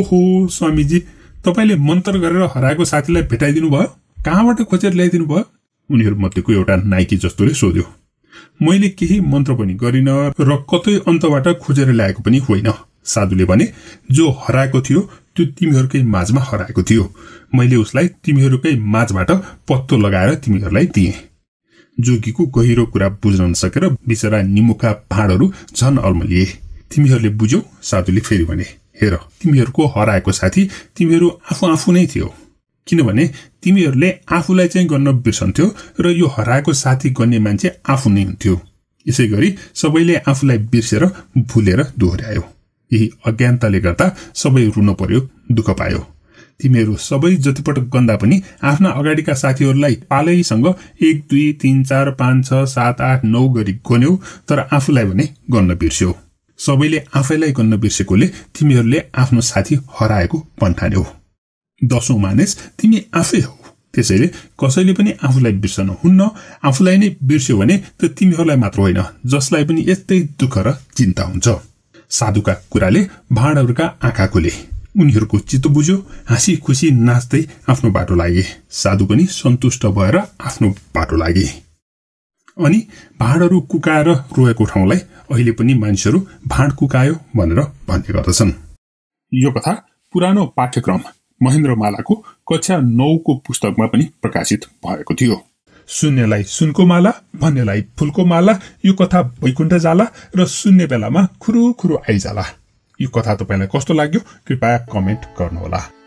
ओहो स्वामीजी तपाईँले मन्तर गरेर हराएको साथीलाई भेटाइदिनु भयो कहाँबाट खोजेर ल्याइदिनु भयो उनीहरूमध्येको एउटा नाइकी जस्तोले सोध्यो मैले केही मन्त्र पनि गरिन र कतै अन्तबाट खोजेर ल्याएको पनि होइन साधुले भने जो हराएको थियो त्यो तिमीहरूकै माझमा हराएको थियो मैले उसलाई तिमीहरूकै माझबाट पत्तो लगाएर तिमीहरूलाई दिएँ जोगीको गहिरो कुरा बुझ्न नसकेर बिचरा निमुखा भाँडहरू झन अल्मलिए तिमीहरूले बुझ्यौ साधुले फेरि भने हेर तिमीहरूको हराएको साथी तिमीहरू आफू आफू नै थियो किनभने तिमीहरूले आफूलाई चाहिँ गर्न बिर्सन्थ्यो र यो हराएको साथी गर्ने मान्छे आफू नै हुन्थ्यो यसै गरी सबैले आफूलाई बिर्सेर भुलेर दोहोऱ्यायो यही अज्ञानताले गर्दा सबै रुन पर्यो दुःख पायो तिमीहरू सबै जतिपटक गन्दा पनि आफ्ना अगाडिका साथीहरूलाई पालैसँग एक दुई तिन चार पाँच छ सात आठ नौ गरी गन्यौ तर आफूलाई भने गर्न बिर्स्यौ सबैले आफैलाई गर्न बिर्सेकोले तिमीहरूले आफ्नो साथी हराएको पन्ठान्यौ दसौँ मानिस तिमी आफै हो त्यसैले कसैले पनि आफूलाई बिर्सन हुन्न आफूलाई नै बिर्स्यो भने त तिमीहरूलाई मात्र होइन जसलाई पनि यस्तै दुःख र चिन्ता हुन्छ साधुका कुराले भाँडहरूका आँखा खोले उनीहरूको चित्त बुझ्यो हाँसी खुसी नाच्दै आफ्नो बाटो लागे साधु पनि सन्तुष्ट भएर आफ्नो बाटो लागे अनि भाँडहरू कुकाएर रोएको ठाउँलाई अहिले पनि मानिसहरू भाँड कुकायो भनेर भन्ने गर्दछन् यो कथा पुरानो पाठ्यक्रम महेन्द्र मालाको कक्षा नौको पुस्तकमा पनि प्रकाशित भएको थियो शून्यलाई सुनको माला भन्नेलाई फुलको माला यो कथा वैकुण्ठ जाला र शून्य बेलामा खुरुखुरु आइजाला यो कथा तपाईँलाई कस्तो लाग्यो कृपया कमेन्ट गर्नुहोला